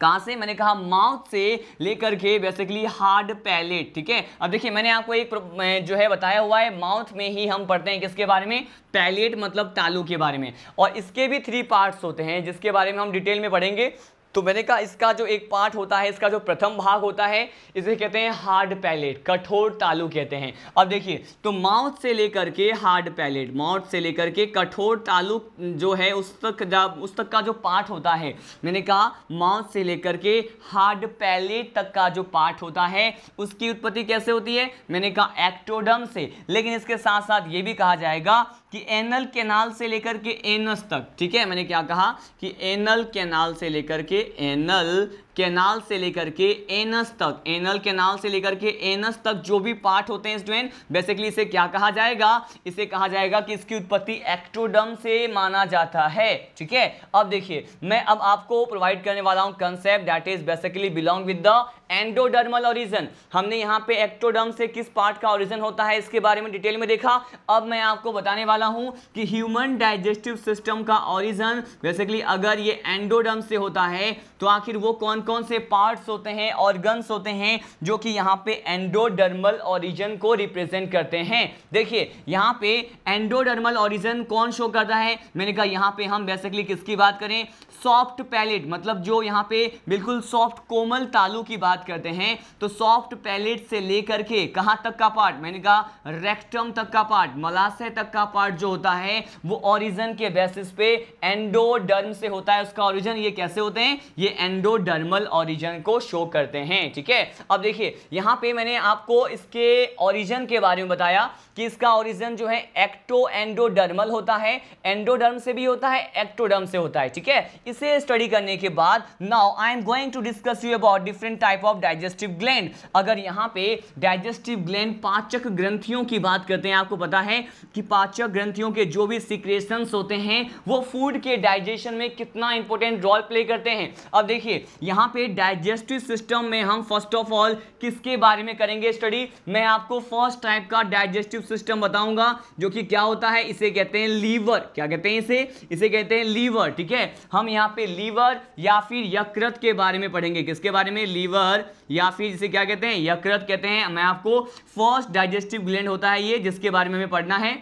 कहाँ से मैंने कहा माउथ से लेकर के बेसिकली हार्ड पैलेट ठीक है अब देखिए मैंने आपको एक जो है बताया हुआ है माउथ में ही हम पढ़ते हैं किसके बारे में पैलेट मतलब तालू के बारे में और इसके भी थ्री पार्ट्स होते हैं जिसके बारे में हम डिटेल में पढ़ेंगे तो मैंने कहा इसका जो एक पार्ट होता है इसका जो प्रथम भाग होता है इसे कहते हैं हार्ड पैलेट कठोर तालु कहते हैं अब देखिए तो माउथ से लेकर के हार्ड पैलेट माउथ से लेकर के कठोर तालु जो है उस तक उस तक का जो पार्ट होता है मैंने कहा माउथ से लेकर के हार्ड पैलेट तक का जो पार्ट होता है उसकी उत्पत्ति कैसे होती है मैंने कहा एक्टोडम से लेकिन इसके साथ साथ ये भी कहा जाएगा कि एनल कैनाल से लेकर के एनस तक ठीक है मैंने क्या कहा कि एनल कैनाल से लेकर के एनल कैनाल से लेकर के एनस तक एनल कैनाल से लेकर के एनस तक जो भी पार्ट होते हैं स्टूडेंट बेसिकली इसे क्या कहा जाएगा इसे कहा जाएगा कि इसकी उत्पत्ति एक्टोडम से माना जाता है ठीक है अब देखिए मैं अब आपको प्रोवाइड करने वाला हूं concept that is basically belong with the endodermal origin हमने यहाँ पे एक्टोडर्म से किस पार्ट का ओरिजन होता है इसके बारे में डिटेल में देखा अब मैं आपको बताने वाला हूँ कि ह्यूमन डाइजेस्टिव सिस्टम का ओरिजन बेसिकली अगर ये एंडोडर्म से होता है तो आखिर वो कौन कौन से पार्ट्स होते हैं ऑर्गन्स होते हैं जो कि यहाँ पे एंडोडर्मल ओरिजन को रिप्रेजेंट करते हैं देखिए यहाँ पे एंडोडर्मल ओरिजन कौन शो करता है मैंने कहा यहाँ पे हम बेसिकली किसकी बात करें सॉफ्ट पैलेट मतलब जो यहाँ पे बिल्कुल सॉफ्ट कोमल तालू की बात करते हैं तो सॉफ्ट पैलेट से लेकर के कहाँ तक का पार्ट मैंने कहा रेक्टम तक का पार्ट मलाशय तक का पार्ट जो होता है वो ओरिजन के बेसिस पे एंडोडर्म से होता है उसका ओरिजन ये कैसे होते हैं ये एंडोडर्म एनिमल ऑरिजन को शो करते हैं ठीक है अब देखिए यहाँ पे मैंने आपको इसके ऑरिजन के बारे में बताया कि इसका ऑरिजन जो है एक्टो एंडोडर्मल होता है एंडोडर्म से भी होता है एक्टोडर्म से होता है ठीक है इसे स्टडी करने के बाद now I am going to discuss you about different type of digestive gland अगर यहाँ पे डाइजेस्टिव ग्लैंड पाचक ग्रंथियों की बात करते हैं आपको पता है कि पाचक ग्रंथियों के जो भी सिक्रेशंस होते हैं वो फूड के डाइजेशन में कितना इंपॉर्टेंट रोल प्ले करते हैं अब देखिए यहाँ यहाँ पे डाइजेस्टिव सिस्टम में हम फर्स्ट ऑफ ऑल किसके बारे में करेंगे स्टडी मैं आपको फर्स्ट टाइप का डाइजेस्टिव सिस्टम बताऊंगा जो कि क्या होता है इसे कहते हैं लीवर क्या कहते हैं इसे इसे कहते हैं लीवर ठीक है हम यहाँ पे लीवर या फिर यकृत के बारे में पढ़ेंगे किसके बारे में लीवर या फिर इसे क्या कहते हैं यकृत कहते हैं मैं आपको फर्स्ट डाइजेस्टिव ग्लैंड होता है ये जिसके बारे में हमें पढ़ना है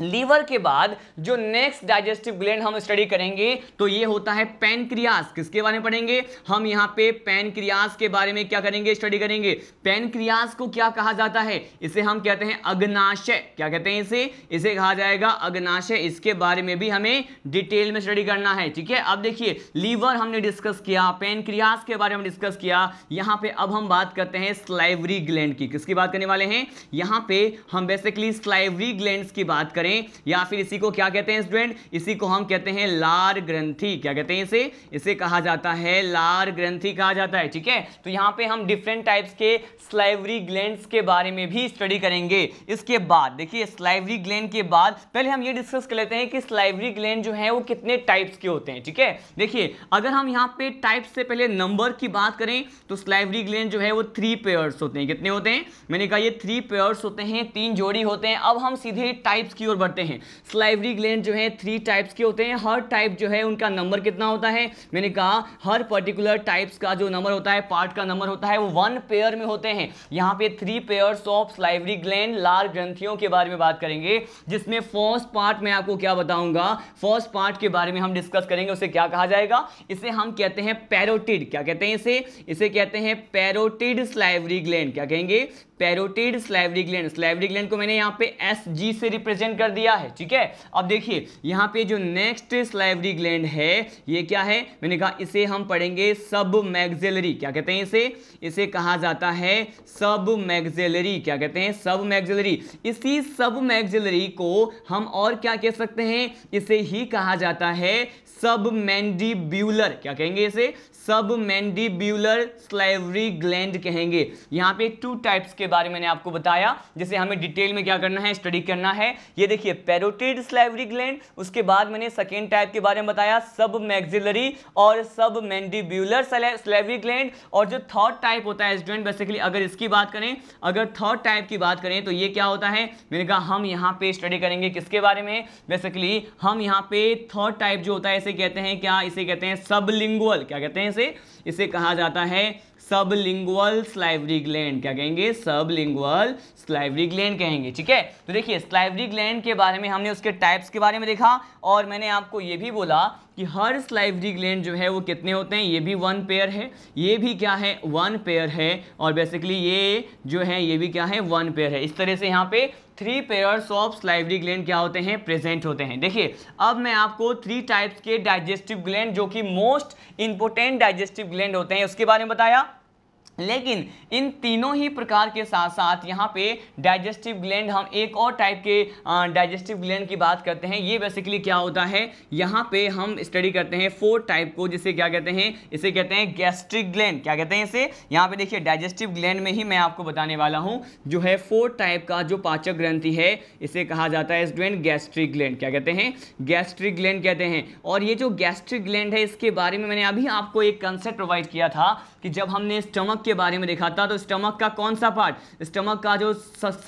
लीवर के बाद जो नेक्स्ट डाइजेस्टिव ग्लैंड हम स्टडी करेंगे तो ये होता है पेनक्रियास किसके बारे में पढ़ेंगे हम यहाँ पे पेनक्रियास के बारे में क्या करेंगे स्टडी करेंगे पेनक्रियास को क्या कहा जाता है इसे हम कहते हैं अग्नाशय क्या कहते हैं इसे इसे कहा जाएगा अग्नाशय इसके बारे में भी हमें डिटेल में स्टडी करना है ठीक है अब देखिए लीवर हमने डिस्कस किया पेनक्रियास के बारे में डिस्कस किया यहाँ पे अब हम बात करते हैं स्लाइवरी ग्लैंड की किसकी बात करने वाले हैं यहाँ पे हम बेसिकली स्लाइवरी ग्लैंड की बात कर करें या फिर इसी को क्या कहते हैं स्टूडेंट इसी को हम कहते हैं लार ग्रंथि क्या कहते हैं इसे इसे कहा जाता है लार ग्रंथि कहा जाता है ठीक है तो यहाँ पे हम डिफरेंट टाइप्स के स्लाइवरी ग्लैंड के बारे में भी स्टडी करेंगे इसके बाद देखिए स्लाइवरी ग्लैंड के बाद पहले हम ये डिस्कस कर लेते हैं कि स्लाइवरी ग्लैंड जो है वो कितने टाइप्स के होते हैं ठीक है देखिए अगर हम यहाँ पे टाइप्स से पहले नंबर की बात करें तो स्लाइवरी ग्लैंड जो है वो थ्री पेयर्स होते हैं कितने होते हैं मैंने कहा ये थ्री पेयर्स होते हैं तीन जोड़ी होते हैं अब हम सीधे टाइप्स की ओर बढ़ते हैं स्लाइवरी ग्लैंड जो है थ्री टाइप्स के होते हैं हर टाइप जो है उनका नंबर कितना होता है मैंने कहा हर पर्टिकुलर टाइप्स का जो नंबर होता है पार्ट का नंबर होता है वो वन पेयर में होते हैं यहाँ पे three pair of salivary gland लार ग्रंथियों के बारे में बात करेंगे जिसमें फर्स्ट पार्ट में आपको क्या बताऊंगा फर्स्ट पार्ट के बारे में हम डिस्कस करेंगे उसे क्या कहा जाएगा इसे हम कहते हैं पैरोटिड क्या कहते हैं इसे इसे कहते हैं पैरोटिड स्लाइवरी ग्लैंड क्या कहेंगे parotid salivary gland salivary gland को मैंने यहाँ पे एस जी से रिप्रेजेंट कर दिया है ठीक है अब देखिए यहाँ पे जो नेक्स्ट स्लेवरी ग्लैंड है ये क्या है मैंने कहा इसे हम पढ़ेंगे सब मैगजेलरी क्या कहते हैं इसे इसे कहा जाता है सब मैगजेलरी क्या कहते हैं सब मैगजेलरी इसी सब मैगजेलरी को हम और क्या कह सकते हैं इसे ही कहा जाता है सब मैंडिब्यूलर क्या कहेंगे इसे सब मैंडिब्यूलर स्लाइवरी ग्लैंड कहेंगे यहाँ पे टू टाइप्स के बारे में मैंने आपको बताया जिसे हमें डिटेल में क्या करना है स्टडी करना है ये देखिए पेरोटेड स्लाइवरी ग्लैंड उसके बाद मैंने सेकेंड टाइप के बारे में बताया सब मैगजिलरी और सब मैंडिब्यूलर स्लाइवरी ग्लैंड और जो थर्ड टाइप होता है स्टूडेंट बेसिकली अगर इसकी बात करें अगर थर्ड टाइप की बात करें तो ये क्या होता है मैंने कहा हम यहाँ पे स्टडी करेंगे किसके बारे में बेसिकली हम यहाँ पे थर्ड टाइप जो होता है इसे इसे कहते हैं क्या इसे कहते हैं सबलिंगुअल क्या कहते हैं इसे इसे कहा जाता है सबलिंगुअल स्लाइवरी ग्लैंड क्या कहेंगे सबलिंगुअल स्लाइवरी ग्लैंड कहेंगे ठीक है तो देखिए स्लाइवरी ग्लैंड के बारे में हमने उसके टाइप्स के बारे में देखा और मैंने आपको ये भी बोला कि हर स्लाइवरी ग्लैंड जो है वो कितने होते हैं ये भी वन पेयर है ये भी क्या है वन पेयर है और बेसिकली ये जो है ये भी क्या है वन पेयर है इस तरह से यहाँ पे three pairs of salivary gland क्या होते हैं प्रेजेंट होते हैं देखिए अब मैं आपको थ्री टाइप्स के डाइजेस्टिव ग्लैंड जो कि मोस्ट इंपोर्टेंट डाइजेस्टिव ग्लैंड होते हैं उसके बारे में बताया लेकिन इन तीनों ही प्रकार के साथ साथ यहाँ पे डाइजेस्टिव ग्लैंड हम एक और टाइप के डाइजेस्टिव ग्लैंड की बात करते हैं ये बेसिकली क्या होता है यहाँ पे हम स्टडी करते हैं फोर टाइप को जिसे क्या कहते हैं इसे कहते हैं गैस्ट्रिक ग्लैंड क्या कहते हैं इसे यहाँ पे देखिए डाइजेस्टिव ग्लैंड में ही मैं आपको बताने वाला हूँ जो है फोर टाइप का जो पाचक ग्रंथि है इसे कहा जाता है स्टूडेंट गैस्ट्रिक ग्लैंड क्या कहते हैं गैस्ट्रिक ग्लैंड कहते हैं और ये जो गैस्ट्रिक ग्लैंड है इसके बारे में मैंने अभी आपको एक कंसेप्ट प्रोवाइड किया था कि जब हमने स्टमक के के बारे में देखा था तो स्टमक का कौन सा पार्ट स्टमक का जो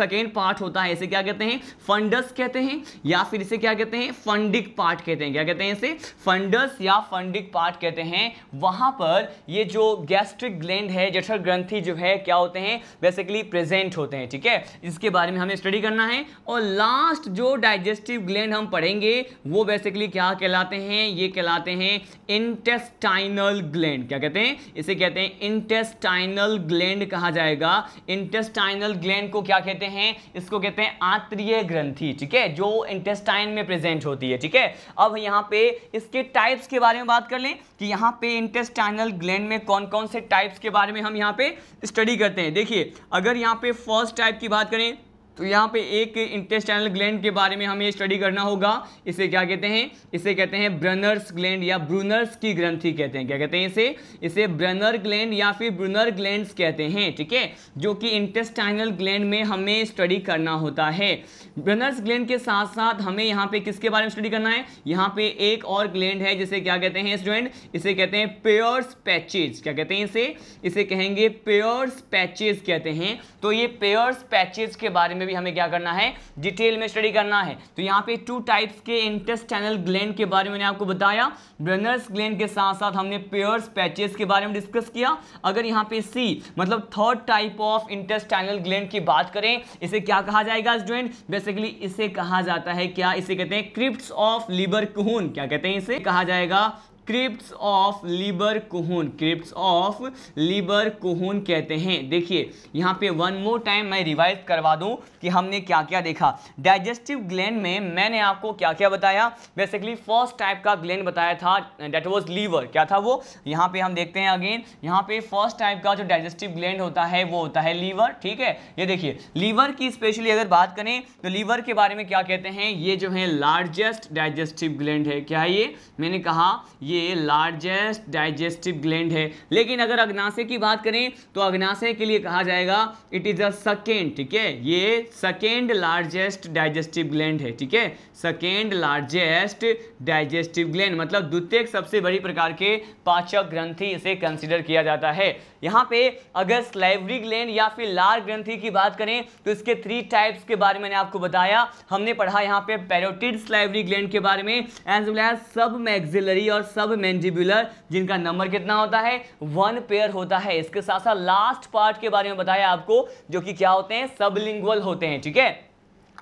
सेकेंड पार्ट होता है इसे क्या कहते हैं फंडस कहते हैं या फिर इसे क्या कहते हैं फंडिक पार्ट कहते हैं क्या कहते हैं इसे फंडस या फंडिक पार्ट कहते हैं वहां पर ये जो गैस्ट्रिक ग्लैंड है जठर ग्रंथी जो है क्या होते हैं बेसिकली प्रेजेंट होते हैं ठीक है इसके बारे में हमें स्टडी करना है और लास्ट जो डाइजेस्टिव ग्लैंड हम पढ़ेंगे वो बेसिकली क्या कहलाते हैं ये कहलाते हैं इंटेस्टाइनल ग्लैंड क्या कहते हैं इसे कहते हैं इंटेस्टाइन इंटेस्टाइनल ग्लैंड कहा जाएगा इंटेस्टाइनल ग्लैंड को क्या कहते हैं इसको कहते हैं आंत्रिय ग्रंथि ठीक है जो इंटेस्टाइन में प्रेजेंट होती है ठीक है अब यहां पे इसके टाइप्स के बारे में बात कर लें कि यहां पे इंटेस्टाइनल ग्लैंड में कौन कौन से टाइप्स के बारे में हम यहां पे स्टडी करते हैं देखिए अगर यहां पे फर्स्ट टाइप की बात करें तो यहाँ पे एक इंटेस्टाइनल ग्लैंड के बारे में हमें स्टडी करना होगा इसे क्या कहते हैं इसे कहते हैं ब्रनर्स ग्लैंड या ब्रूनर्स की ग्रंथि कहते हैं क्या कहते हैं इसे इसे ब्रनर ग्लैंड या फिर ब्रूनर ग्लैंड कहते हैं ठीक है जो कि इंटेस्टाइनल ग्लैंड में हमें स्टडी करना होता है ब्रनर्स ग्लैंड के साथ साथ हमें यहाँ पे किसके बारे में स्टडी करना है यहाँ पे एक और ग्लैंड है जिसे क्या कहते हैं स्टूडेंट इसे कहते हैं पेयर्स पैचेज क्या कहते हैं इसे इसे कहेंगे पेयर्स पैचेज कहते हैं तो ये पेयर्स पैचेज के बारे में में भी हमें क्या करना है डिटेल में स्टडी करना है तो यहाँ पे टू टाइप्स के इंटेस्टाइनल ग्लैंड के बारे में मैंने आपको बताया ब्रनर्स ग्लैंड के साथ साथ हमने पेयर्स पैचेस के बारे में डिस्कस किया अगर यहाँ पे सी मतलब third type of intestinal gland की बात करें इसे क्या कहा जाएगा स्टूडेंट बेसिकली इसे कहा जाता है क्या इसे कहते हैं क्रिप्ट ऑफ लिबर कुहन क्या कहते हैं इसे कहा जाएगा crypt of Lieberkuhn crypt of Lieberkuhn कहते हैं देखिए यहाँ पे वन मोर टाइम मैं रिवाइज करवा दूँ कि हमने क्या क्या देखा डाइजेस्टिव ग्लैंड में मैंने आपको क्या क्या बताया बेसिकली फर्स्ट टाइप का ग्लैंड बताया था डेट वॉज लीवर क्या था वो यहाँ पे हम देखते हैं अगेन यहाँ पे फर्स्ट टाइप का जो डाइजेस्टिव ग्लैंड होता है वो होता है लीवर ठीक है ये देखिए लीवर की स्पेशली अगर बात करें तो लीवर के बारे में क्या कहते हैं ये जो है लार्जेस्ट डाइजेस्टिव ग्लैंड है क्या ये मैंने कहा ये ये लार्जेस्ट डाइजेस्टिव ग्लैंड है लेकिन अगर अग्नाशय की बात करें तो अग्नाशय के लिए कहा जाएगा इट इज़ अ सेकेंड ठीक है ये सेकेंड लार्जेस्ट डाइजेस्टिव ग्लैंड है ठीक है सेकेंड लार्जेस्ट डाइजेस्टिव ग्लैंड मतलब द्वितीय सबसे बड़ी प्रकार के पाचक ग्रंथि इसे कंसिडर किया जाता है यहाँ पे अगर स्लाइवरी ग्लैंड या फिर लार ग्रंथि की बात करें तो इसके थ्री टाइप्स के बारे में आपको बताया हमने पढ़ा यहाँ पे पेरोटिड स्लाइवरी ग्लैंड के बारे में as well as submaxillary और सब सब मैंजिबुलर जिनका नंबर कितना होता है वन पेयर होता है इसके साथ साथ लास्ट पार्ट के बारे में बताया आपको जो कि क्या होते हैं सबलिंगुअल होते हैं ठीक है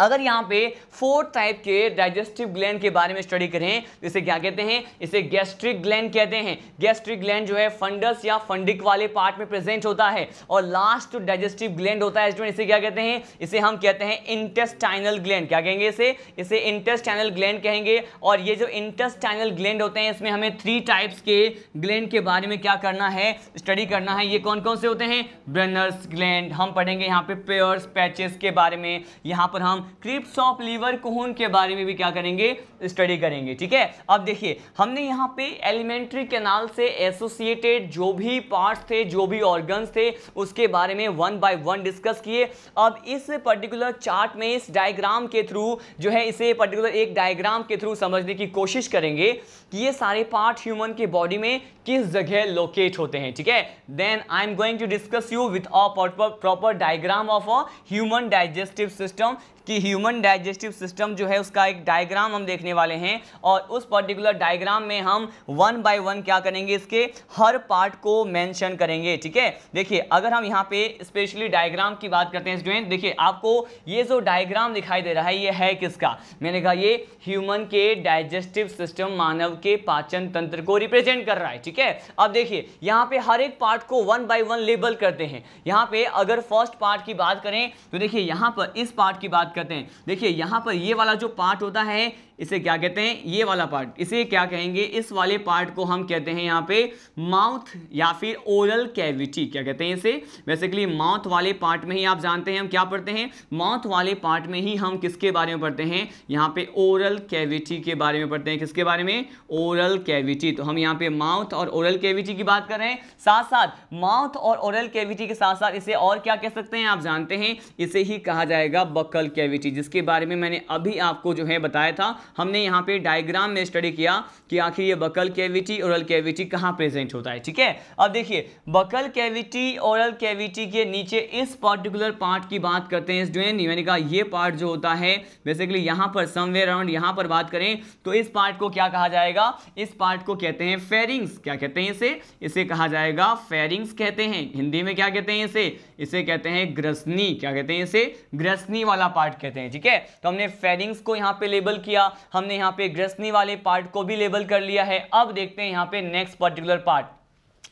अगर यहाँ पे फोर्थ टाइप के डाइजेस्टिव ग्लैंड के बारे में स्टडी करें तो इसे क्या कहते हैं इसे गैस्ट्रिक ग्लैंड कहते हैं गैस्ट्रिक ग्लैंड जो है फंडस या फंडिक वाले पार्ट में प्रेजेंट होता है और लास्ट डाइजेस्टिव ग्लैंड होता है स्टूडेंट इसे क्या कहते हैं इसे हम कहते हैं इंटेस्टाइनल ग्लैंड क्या कहेंगे इसे इसे इंटेस्टाइनल ग्लैंड कहेंगे और ये जो इंटेस्टाइनल ग्लैंड होते हैं इसमें हमें थ्री टाइप्स के ग्लैंड के बारे में क्या करना है स्टडी करना है ये कौन कौन से होते हैं ब्रनर्स ग्लैंड हम पढ़ेंगे यहाँ पे पेयर्स पैचेस के बारे में यहाँ पर हम क्रिप्स ऑफ लीवर कोहन के बारे में भी क्या करेंगे स्टडी करेंगे ठीक है अब देखिए हमने यहाँ पे एलिमेंट्री कैनाल से एसोसिएटेड जो भी पार्ट्स थे जो भी ऑर्गन्स थे उसके बारे में वन बाय वन डिस्कस किए अब इस पर्टिकुलर चार्ट में इस डायग्राम के थ्रू जो है इसे पर्टिकुलर एक डायग्राम के थ्रू समझने की कोशिश करेंगे कि ये सारे पार्ट ह्यूमन के बॉडी में किस जगह लोकेट होते हैं ठीक है then I am going to discuss you with a proper diagram of a human digestive system कि ह्यूमन डाइजेस्टिव सिस्टम जो है उसका एक डायग्राम हम देखने वाले हैं और उस पर्टिकुलर डायग्राम में हम वन बाय वन क्या करेंगे इसके हर पार्ट को मेंशन करेंगे ठीक है देखिए अगर हम यहाँ पे स्पेशली डायग्राम की बात करते हैं स्टूडेंट देखिए आपको ये जो डायग्राम दिखाई दे रहा है ये है किसका मैंने कहा ये ह्यूमन के डाइजेस्टिव सिस्टम मानव के पाचन तंत्र को रिप्रेजेंट कर रहा है ठीक है अब देखिए यहाँ पे हर एक पार्ट को वन बाय वन लेबल करते हैं यहाँ पे अगर फर्स्ट पार्ट की बात करें तो देखिए यहाँ पर इस पार्ट की बात करते हैं देखिए यहाँ पर ये वाला जो पार्ट होता है इसे क्या कहते हैं ये वाला पार्ट इसे क्या कहेंगे इस वाले पार्ट को हम कहते हैं यहाँ पे माउथ या फिर ओरल कैविटी क्या कहते हैं इसे बेसिकली माउथ वाले पार्ट में ही आप जानते हैं हम क्या पढ़ते हैं माउथ वाले पार्ट में ही हम किसके बारे में पढ़ते हैं यहाँ पे ओरल कैविटी के बारे में पढ़ते हैं किसके बारे में ओरल कैविटी तो हम यहाँ पे माउथ और ओरल कैविटी की बात कर रहे हैं साथ साथ माउथ और ओरल कैविटी के साथ साथ इसे और क्या कह सकते हैं आप जानते हैं इसे ही कहा जाएगा बकल कैविटी जिसके बारे में मैंने अभी आपको जो है बताया था हमने यहाँ पे डायग्राम में स्टडी किया कि आखिर ये बकल कैविटी ओरल कैविटी कहाँ प्रेजेंट होता है ठीक है अब देखिए बकल कैविटी ओरल कैविटी के नीचे इस पर्टिकुलर पार्ट की बात करते हैं स्टूडेंट यानी कहा ये पार्ट जो होता है बेसिकली यहाँ पर समवेयर अराउंड यहाँ पर बात करें तो इस पार्ट को क्या कहा जाएगा इस पार्ट को कहते हैं फेरिंग्स क्या कहते हैं इसे इसे कहा जाएगा फेरिंग्स कहते हैं हिंदी में क्या कहते हैं इसे इसे कहते हैं ग्रसनी क्या कहते हैं इसे ग्रसनी वाला पार्ट कहते हैं ठीक है तो हमने फेरिंग्स को यहाँ पे लेबल किया हमने यहाँ पे ग्रसनी वाले पार्ट को भी लेबल कर लिया है अब देखते हैं यहाँ पे नेक्स्ट पर्टिकुलर पार्ट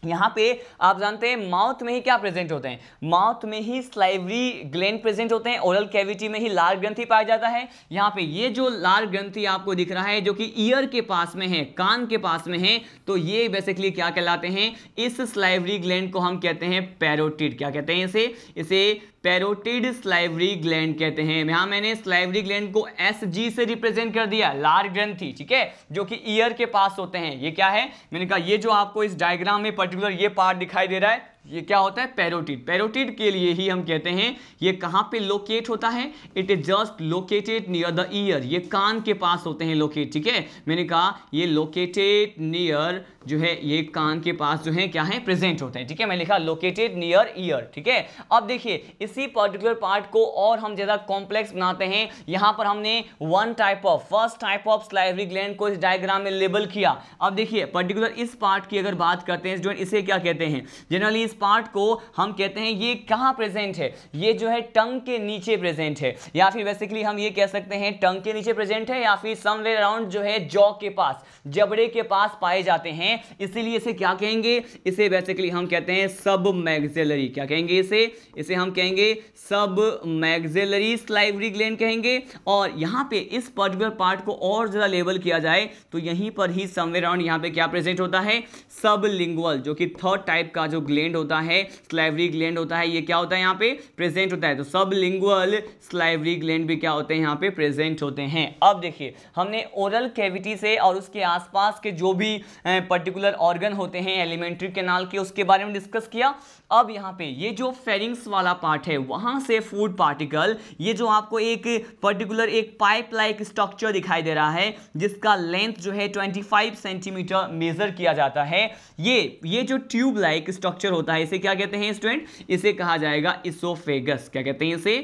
यहाँ पे आप जानते हैं माउथ में ही क्या प्रेजेंट होते हैं माउथ में ही स्लाइवरी ग्लैंड प्रेजेंट होते हैं ओरल कैविटी में ही लाल ग्रंथि पाया जाता है यहाँ पे ये जो लाल ग्रंथि आपको दिख रहा है जो कि ईयर के पास में है कान के पास में है तो ये बेसिकली क्या कहलाते हैं इस स्लाइवरी ग्लैंड को हम कहते हैं पैरोटिड क्या कहते हैं इसे इसे पेरोटिड स्लाइवरी ग्लैंड कहते हैं यहां मैंने स्लाइवरी ग्लैंड को एस जी से रिप्रेजेंट कर दिया लार ग्रंथि ठीक है जो कि ईयर के पास होते हैं ये क्या है मैंने कहा ये जो आपको इस डायग्राम में पर्टिकुलर ये पार्ट दिखाई दे रहा है ये क्या होता है पैरोटिड पैरोटिड के लिए ही हम कहते हैं ये कहाँ पे लोकेट होता है it is just located near the ear ये कान के पास होते हैं लोकेट ठीक है मैंने कहा ये लोकेटेड नियर जो है ये कान के पास जो है क्या है प्रेजेंट होते हैं ठीक है मैंने लिखा लोकेटेड नियर ईयर ठीक है अब देखिए इसी पर्टिकुलर पार्ट को और हम ज़्यादा कॉम्प्लेक्स बनाते हैं यहां पर हमने one type of first type of salivary gland को इस डायग्राम में लेबल किया अब देखिए पर्टिकुलर इस पार्ट की अगर बात करते हैं स्टूडेंट इसे क्या कहते हैं जनरली इस पार्ट को हम कहते हैं ये कहाँ प्रेजेंट है ये जो है टंग के नीचे प्रेजेंट है या फिर बेसिकली हम ये कह सकते हैं टंग के नीचे प्रेजेंट है या फिर समवेयर अराउंड जो है जॉ के पास जबड़े के पास पाए जाते हैं इसीलिए इसे क्या कहेंगे इसे बेसिकली हम कहते हैं सब मैगजेलरी क्या कहेंगे इसे इसे हम कहेंगे सब मैगजेलरी स्लाइवरी ग्लैंड कहेंगे और यहाँ पे इस पर्टिकुलर पार्ट को और ज़्यादा लेवल किया जाए तो यहीं पर ही समवेयर अराउंड यहाँ पे क्या प्रेजेंट होता है सब लिंगुअल जो कि थर्ड टाइप का जो ग्लैंड होता है स्लाइवरी ग्लैंड होता है ये क्या होता है यहाँ पे प्रेजेंट होता है तो सब लिंगुअल स्लाइवरी ग्लैंड भी क्या होते हैं यहाँ पे प्रेजेंट होते हैं अब देखिए हमने ओरल कैविटी से और उसके आसपास के जो भी पर्टिकुलर ऑर्गन होते हैं एलिमेंट्री कैनाल के उसके बारे में डिस्कस किया अब यहाँ पे ये जो फेरिंग्स वाला पार्ट है वहाँ से फूड पार्टिकल ये जो आपको एक पर्टिकुलर एक पाइप लाइक स्ट्रक्चर दिखाई दे रहा है जिसका लेंथ जो है 25 सेंटीमीटर मेजर किया जाता है ये ये जो ट्यूब लाइक स्ट्रक्चर होता होता है इसे क्या कहते हैं स्टूडेंट इसे कहा जाएगा इसोफेगस क्या कहते हैं इसे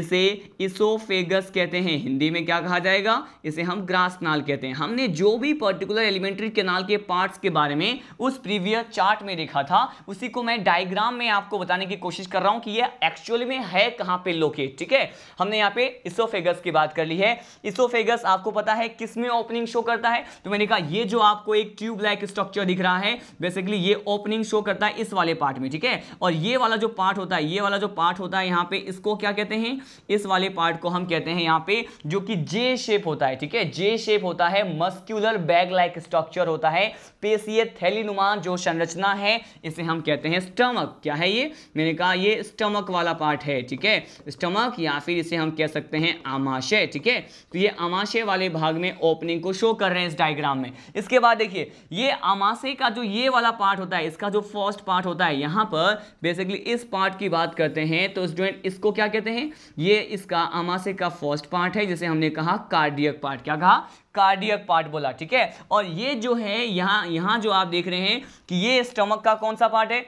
इसे इसोफेगस कहते हैं हिंदी में क्या कहा जाएगा इसे हम ग्रास नाल कहते हैं हमने जो भी पर्टिकुलर एलिमेंट्री केनाल के पार्ट्स के बारे में उस प्रीवियस चार्ट में देखा था उसी को मैं डायग्राम में आपको बताने की कोशिश कर रहा हूं कि यह एक्चुअली में है कहां पर लोकेट ठीक है हमने यहां पर इसोफेगस की बात कर ली है इसोफेगस आपको पता है किस में ओपनिंग शो करता है तो मैंने कहा ये जो आपको एक ट्यूब लाइक स्ट्रक्चर दिख रहा है बेसिकली ये ओपनिंग शो करता है इस वाले पार्ट पार्ट में ठीक है और ये वाला जो पार्ट होता है ये वाला जो पार्ट होता है यहाँ पे इसको क्या कहते हैं इस वाले पार्ट को हम कहते हैं यहाँ पे जो कि जे शेप होता है ठीक है जे शेप होता है मस्क्यूलर बैग लाइक स्ट्रक्चर होता है पेशीय थैली जो संरचना है इसे हम कहते हैं स्टमक क्या है ये मैंने कहा ये स्टमक वाला पार्ट है ठीक है स्टमक या फिर इसे हम कह सकते हैं आमाशय ठीक है तो ये आमाशय वाले भाग में ओपनिंग को शो कर रहे हैं इस डायग्राम में इसके बाद देखिए ये आमाशय का जो ये वाला पार्ट होता है इसका जो फर्स्ट पार्ट होता है यहाँ पर बेसिकली इस पार्ट की बात करते हैं तो स्टूडेंट इसको क्या कहते हैं ये इसका आमाशय का फर्स्ट पार्ट है जिसे हमने कहा कार्डियक पार्ट क्या कहा कार्डियक पार्ट बोला ठीक है और ये जो है यहाँ यहाँ जो आप देख रहे हैं कि ये स्टमक का कौन सा पार्ट है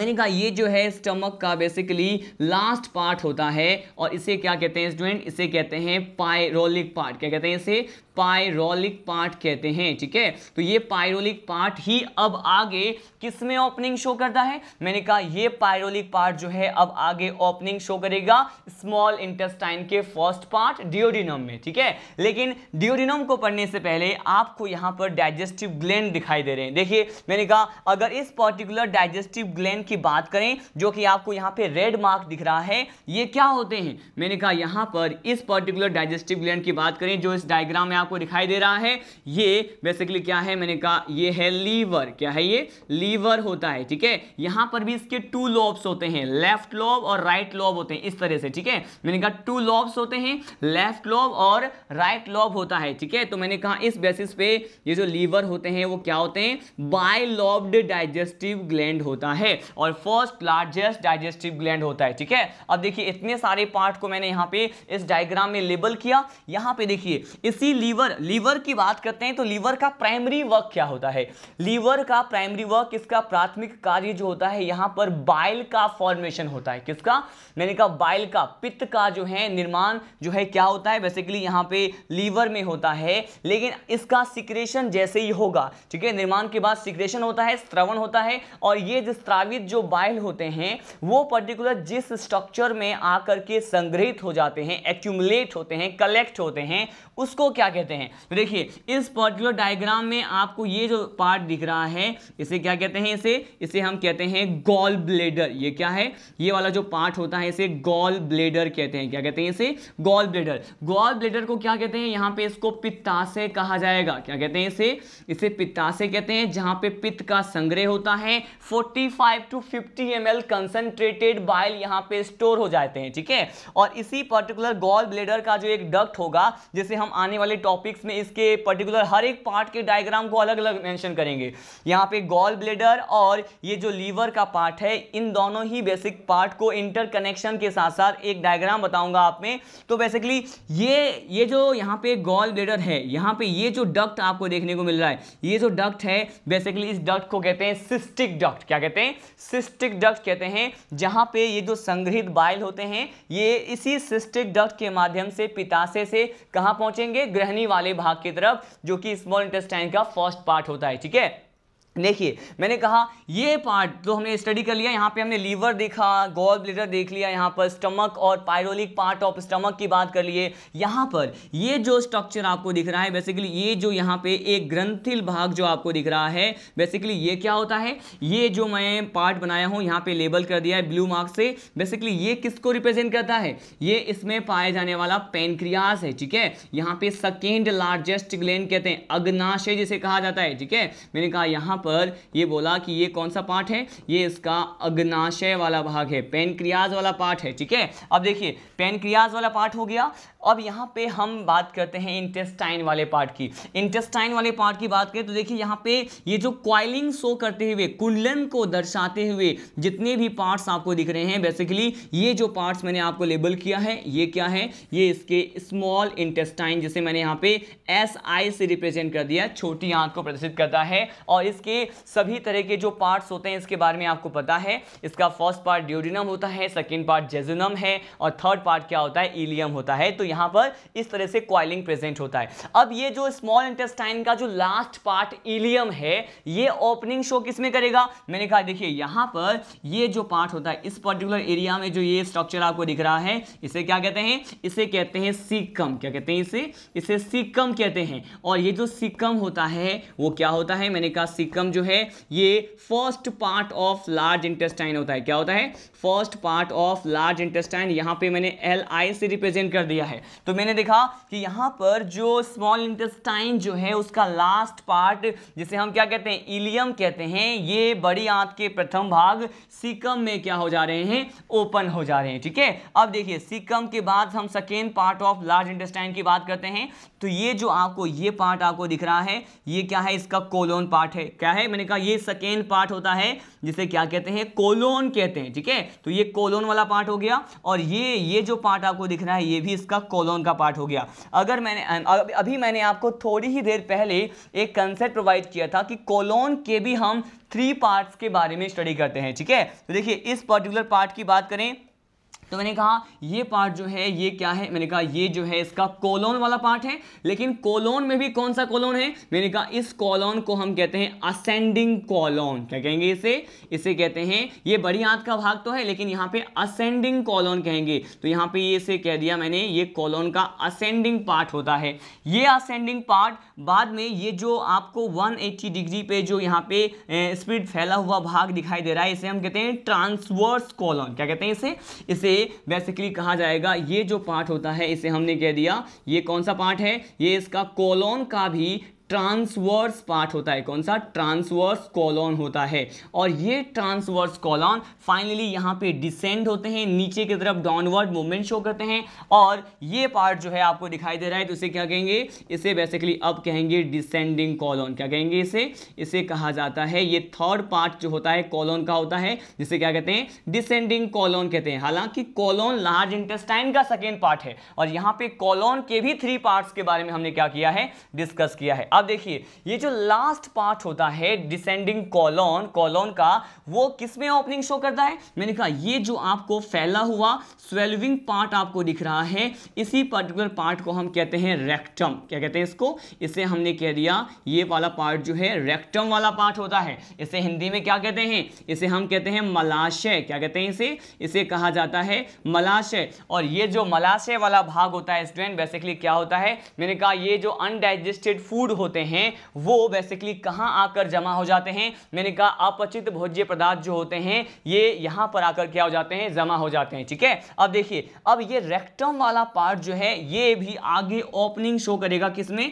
मैंने कहा ये जो है स्टमक का बेसिकली लास्ट पार्ट होता है और इसे क्या कहते हैं स्टूडेंट इसे कहते हैं पायरोलिक पार्ट क्या कहते हैं इसे पायरोलिक पार्ट कहते हैं ठीक है तो ये पायरोलिक पार्ट ही अब आगे किस में ओपनिंग शो करता है मैंने कहा ये पायरोलिक पार्ट जो है अब आगे ओपनिंग शो करेगा स्मॉल इंटेस्टाइन के फर्स्ट पार्ट डिओडिनम में ठीक है लेकिन डिओडिनम को पढ़ने से पहले आपको यहाँ पर डाइजेस्टिव ग्लैंड दिखाई दे रहे हैं देखिए मैंने कहा अगर इस पर्टिकुलर डाइजेस्टिव ग्लैंड की बात करें जो कि आपको यहाँ पे रेड मार्क दिख रहा है ये क्या होते हैं मैंने कहा यहाँ पर इस पर्टिकुलर डाइजेस्टिव ग्लैंड की बात करें जो इस डायग्राम में आपको दिखाई दे रहा है ये बेसिकली क्या है मैंने कहा ये है लीवर क्या है ये लीवर होता है ठीक है यहां पर भी इसके टू लॉब्स होते हैं लेफ्ट लॉब और राइट लॉब होते हैं इस तरह से ठीक है मैंने कहा टू लॉब्स होते हैं लेफ्ट लॉब और राइट लॉब होता है ठीक है तो मैंने कहा इस बेसिस पे ये जो लीवर होते हैं वो क्या होते हैं बाइलोब्ड डाइजेस्टिव ग्लैंड होता है और फर्स्ट लार्जेस्ट डाइजेस्टिव ग्लैंड होता है ठीक है अब देखिए इतने सारे पार्ट को मैंने यहां पे इस डायग्राम में लेबल किया यहां पे देखिए इसी लीवर लीवर की बात करते हैं तो लीवर का प्राइमरी वर्क क्या होता है लीवर का प्राइमरी वर्क इसका प्राथमिक कार्य जो होता है यहां पर बाइल का फॉर्मेशन होता है किसका मैंने कहा बाइल का पित्त का जो है निर्माण जो है क्या होता है बेसिकली यहां पे लीवर में होता है लेकिन इसका सिक्रेशन जैसे ही होगा ठीक है निर्माण के बाद सिक्रेशन होता है श्रवण होता है और ये स्त्रावित जो बाइल होते हैं वो पर्टिकुलर जिस स्ट्रक्चर में आकर के संग्रहित हो जाते हैं एक्यूमुलेट होते हैं कलेक्ट होते हैं उसको क्या कहते हैं तो देखिए इस पर्टिकुलर डायग्राम में आपको ये जो पार्ट दिख रहा है इसे क्या कहते हैं इसे इसे हम कहते हैं गॉल ब्लेडर ये क्या है ये वाला जो पार्ट होता है इसे गॉल ब्लेडर कहते हैं क्या कहते हैं इसे गॉल ब्लेडर गॉल ब्लेडर को क्या कहते हैं यहाँ पे इसको पित्ताशय कहा जाएगा क्या कहते हैं इसे इसे पित्ताशय कहते हैं जहाँ पे पित्त का संग्रह होता है 45 to fifty M L concentrated bile यहाँ पे स्टोर हो जाते हैं ठीक है और इसी पर्टिकुलर गॉल ब्लेडर का जो एक डक्ट होगा जिसे हम आने वाले टॉप टॉपिक्स में इसके पर्टिकुलर हर एक पार्ट के डायग्राम को अलग अलग मेंशन करेंगे यहाँ पे गॉल ब्लेडर और ये जो लीवर का पार्ट है इन दोनों ही बेसिक पार्ट को इंटरकनेक्शन के साथ साथ एक डायग्राम बताऊंगा आप में तो बेसिकली ये ये जो यहाँ पे गॉल ब्लेडर है यहाँ पे ये जो डक्ट आपको देखने को मिल रहा है ये जो डक्ट है बेसिकली इस डक्ट को कहते हैं सिस्टिक डक्ट क्या कहते हैं सिस्टिक डक्ट कहते हैं जहाँ पे ये जो संग्रहित बाइल होते हैं ये इसी सिस्टिक डक्ट के माध्यम से पिताशय से कहाँ पहुँचेंगे ग्रहणी वाले भाग की तरफ जो कि स्मॉल इंटेस्टाइन का फर्स्ट पार्ट होता है ठीक है देखिए मैंने कहा ये पार्ट तो हमने स्टडी कर लिया यहाँ पे हमने लीवर देखा गोल ब्लेडर देख लिया यहाँ पर स्टमक और पायरोलिक पार्ट ऑफ स्टमक की बात कर लिए यहाँ पर ये जो स्ट्रक्चर आपको दिख रहा है बेसिकली ये जो यहाँ पे एक ग्रंथिल भाग जो आपको दिख रहा है बेसिकली ये क्या होता है ये जो मैं पार्ट बनाया हूँ यहाँ पे लेबल कर दिया है ब्लू मार्क से बेसिकली ये किसको रिप्रेजेंट करता है ये इसमें पाया जाने वाला पेनक्रियास है ठीक है यहाँ पे सेकेंड लार्जेस्ट ग्लैंड कहते हैं अग्नाशय जिसे कहा जाता है ठीक है मैंने कहा यहाँ पर ये बोला कि ये कौन सा पार्ट है ये इसका अग्नाशय वाला भाग है पेनक्रियाज वाला पार्ट है ठीक है अब देखिए पेनक्रियाज वाला पार्ट हो गया अब यहाँ पे हम बात करते हैं इंटेस्टाइन वाले पार्ट की इंटेस्टाइन वाले पार्ट की बात करें तो देखिए यहाँ पे ये जो क्वाइलिंग शो करते हुए कुंडलन को दर्शाते हुए जितने भी पार्ट्स आपको दिख रहे हैं बेसिकली ये जो पार्ट्स मैंने आपको लेबल किया है ये क्या है ये इसके स्मॉल इंटेस्टाइन जिसे मैंने यहाँ पे एस आई से रिप्रेजेंट कर दिया छोटी आँख को प्रदर्शित करता है और इसके के सभी तरह के जो पार्ट्स होते हैं इसके बारे में आपको पता है इसका फर्स्ट पार्ट ड्यूडिनम होता है सेकेंड पार्ट जेजुनम है और थर्ड पार्ट क्या होता है इलियम होता है तो यहाँ पर इस तरह से क्वाइलिंग प्रेजेंट होता है अब ये जो स्मॉल इंटेस्टाइन का जो लास्ट पार्ट इलियम है ये ओपनिंग शो किस में करेगा मैंने कहा देखिए यहाँ पर ये जो पार्ट होता है इस पर्टिकुलर एरिया में जो ये स्ट्रक्चर आपको दिख रहा है इसे क्या कहते हैं इसे कहते हैं सीकम क्या कहते हैं इसे इसे सीकम कहते हैं और ये जो सीकम होता है वो क्या होता है मैंने कहा सीकम कम जो है ये first part of large intestine होता है क्या होता है first part of large intestine यहाँ पे मैंने एल आई से रिप्रेजेंट कर दिया है तो मैंने देखा कि यहाँ पर जो स्मॉल इंटेस्टाइन जो है उसका लास्ट पार्ट जिसे हम क्या कहते हैं इलियम कहते हैं ये बड़ी आंत के प्रथम भाग सिकम में क्या हो जा रहे हैं ओपन हो जा रहे हैं ठीक है अब देखिए सिकम के बाद हम second part of large intestine की बात करते हैं तो ये जो आपको ये पार्ट आपको दिख रहा है ये क्या है इसका कोलोन पार्ट है क्या क्या है मैंने कहा ये सेकेंड पार्ट होता है जिसे क्या कहते हैं कोलोन कहते हैं ठीक है तो ये कोलोन वाला पार्ट हो गया और ये ये जो पार्ट आपको दिख रहा है ये भी इसका कोलोन का पार्ट हो गया अगर मैंने अभी मैंने आपको थोड़ी ही देर पहले एक कंसेप्ट प्रोवाइड किया था कि कोलोन के भी हम थ्री पार्ट्स के बारे में स्टडी करते हैं ठीक है तो देखिए इस पर्टिकुलर पार्ट की बात करें तो मैंने कहा ये पार्ट जो है ये क्या है मैंने कहा ये जो है इसका कोलोन वाला पार्ट है लेकिन कोलोन में भी कौन सा कोलोन है मैंने कहा इस कोलोन को हम कहते हैं असेंडिंग कोलोन क्या कहेंगे इसे इसे कहते हैं ये बड़ी आंत का भाग तो है लेकिन यहाँ पे असेंडिंग कोलोन कहेंगे तो यहाँ पे ये इसे कह दिया मैंने ये कोलोन का असेंडिंग पार्ट होता है ये असेंडिंग पार्ट बाद में ये जो आपको एट्टी डिग्री पे जो यहाँ पे स्पीड फैला हुआ भाग दिखाई दे रहा है इसे हम कहते हैं ट्रांसवर्स कोलोन क्या कहते हैं इसे इसे बेसिकली कहा जाएगा ये जो पार्ट होता है इसे हमने कह दिया ये कौन सा पार्ट है ये इसका कोलोन का भी ट्रांसवर्स पार्ट होता है कौन सा ट्रांसवर्स कॉलोन होता है और ये ट्रांसवर्स कॉलोन फाइनली यहाँ पे डिसेंड होते हैं नीचे की तरफ डाउनवर्ड मूवमेंट शो करते हैं और ये पार्ट जो है आपको दिखाई दे रहा है तो इसे क्या कहेंगे इसे बेसिकली अब कहेंगे डिसेंडिंग कॉलोन क्या कहेंगे इसे इसे कहा जाता है ये थर्ड पार्ट जो होता है कॉलोन का होता है जिसे क्या कहते हैं डिसेंडिंग कॉलोन कहते हैं हालांकि कॉलोन लार्ज इंटेस्टाइन का सेकेंड पार्ट है और यहाँ पे कॉलोन के भी थ्री पार्ट के बारे में हमने क्या किया है डिस्कस किया है अब अब देखिए ये जो लास्ट पार्ट होता है डिसेंडिंग कॉलोन कॉलोन का वो किस में ओपनिंग शो करता है मैंने कहा ये जो आपको फैला हुआ स्वेलविंग पार्ट आपको दिख रहा है इसी पर्टिकुलर पार्ट को हम कहते हैं रेक्टम क्या कहते हैं इसको इसे हमने कह दिया ये वाला पार्ट जो है रेक्टम वाला पार्ट होता है इसे हिंदी में क्या कहते हैं इसे हम कहते हैं मलाशय क्या कहते हैं इसे इसे कहा जाता है मलाशय और ये जो मलाशय वाला भाग होता है स्टूडेंट बेसिकली क्या होता है मैंने कहा ये जो अनडाइजेस्टेड फूड होते हैं वो बेसिकली कहाँ आकर जमा हो जाते हैं मैंने कहा अपचित भोज्य पदार्थ जो होते हैं ये यहाँ पर आकर क्या हो जाते हैं जमा हो जाते हैं ठीक है अब देखिए अब ये रेक्टम वाला पार्ट जो है ये भी आगे ओपनिंग शो करेगा किसमें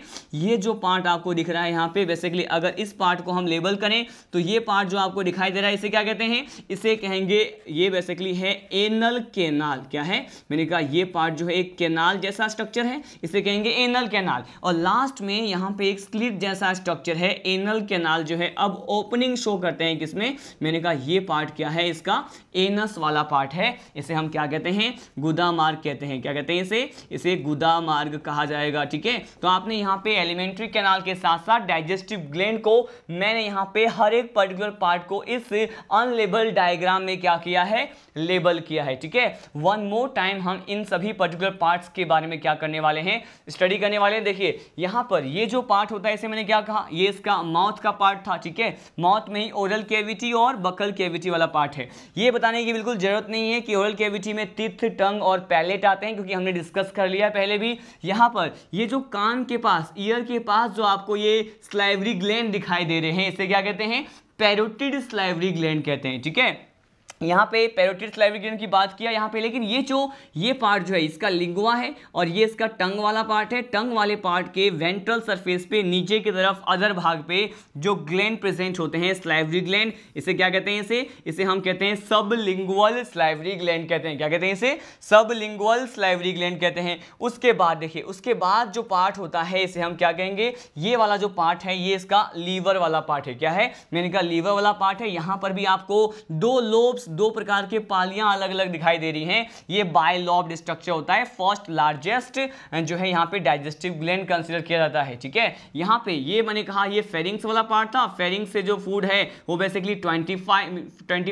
ये जो पार्ट आपको दिख रहा है यहाँ पे बेसिकली अगर इस पार्ट को हम लेबल करें तो ये पार्ट जो आपको दिखाई दे रहा है इसे क्या कहते हैं इसे कहेंगे ये बेसिकली है एनल केनाल क्या है मैंने कहा ये पार्ट जो है एक केनाल जैसा स्ट्रक्चर है इसे कहेंगे एनल केनाल और लास्ट में यहाँ पे एक स्लिट जैसा स्ट्रक्चर है एनल कैनाल जो है अब ओपनिंग शो करते हैं किसमें मैंने कहा ये पार्ट क्या है इसका एनस वाला पार्ट है इसे हम क्या कहते हैं गुदा मार्ग कहते हैं क्या कहते हैं इसे इसे गुदा मार्ग कहा जाएगा ठीक है तो आपने यहाँ पे एलिमेंट्री कैनाल के साथ साथ डाइजेस्टिव ग्लैंड को मैंने यहाँ पे हर एक पर्टिकुलर पार्ट को इस अनलेबल डायग्राम में क्या किया है लेबल किया है ठीक है वन मोर टाइम हम इन सभी पर्टिकुलर पार्ट्स के बारे में क्या करने वाले हैं स्टडी करने वाले हैं देखिए यहाँ पर ये जो पार्ट पार्ट होता है इसे मैंने क्या कहा ये इसका माउथ का पार्ट था ठीक है माउथ में ही ओरल केविटी और बकल केविटी वाला पार्ट है ये बताने की बिल्कुल जरूरत नहीं है कि ओरल केविटी में तिथ टंग और पैलेट आते हैं क्योंकि हमने डिस्कस कर लिया पहले भी यहाँ पर ये जो कान के पास ईयर के पास जो आपको ये स्लाइवरी ग्लैंड दिखाई दे रहे हैं इसे क्या कहते हैं पेरोटिड स्लाइवरी ग्लैंड कहते हैं ठीक है यहाँ पे पेरोटिड स्लाइविग्रेन की बात किया यहाँ पे लेकिन ये जो ये पार्ट जो है इसका लिंगुआ है और ये इसका टंग वाला पार्ट है टंग वाले पार्ट के वेंट्रल सरफेस पे नीचे की तरफ अदर भाग पे जो ग्लैंड प्रेजेंट होते हैं स्लाइवरी ग्लैंड इसे क्या कहते हैं इसे इसे हम कहते हैं सब लिंगुअल स्लाइवरी ग्लैंड कहते हैं क्या कहते हैं इसे सब लिंगुअल स्लाइवरी ग्लैंड कहते हैं उसके बाद देखिए उसके बाद जो पार्ट होता है इसे हम क्या कहेंगे ये वाला जो पार्ट है ये इसका लीवर वाला पार्ट है क्या है मैंने कहा लीवर वाला पार्ट है यहाँ पर भी आपको दो लोब्स दो प्रकार के पालियां अलग अलग दिखाई दे रही हैं ये बायलॉब्ड स्ट्रक्चर होता है फर्स्ट लार्जेस्ट जो है यहाँ पे डाइजेस्टिव ग्लैंड कंसिडर किया जाता है ठीक है यहाँ पे ये मैंने कहा ये फेरिंग्स वाला पार्ट था फेरिंग से जो फूड है वो बेसिकली ट्वेंटी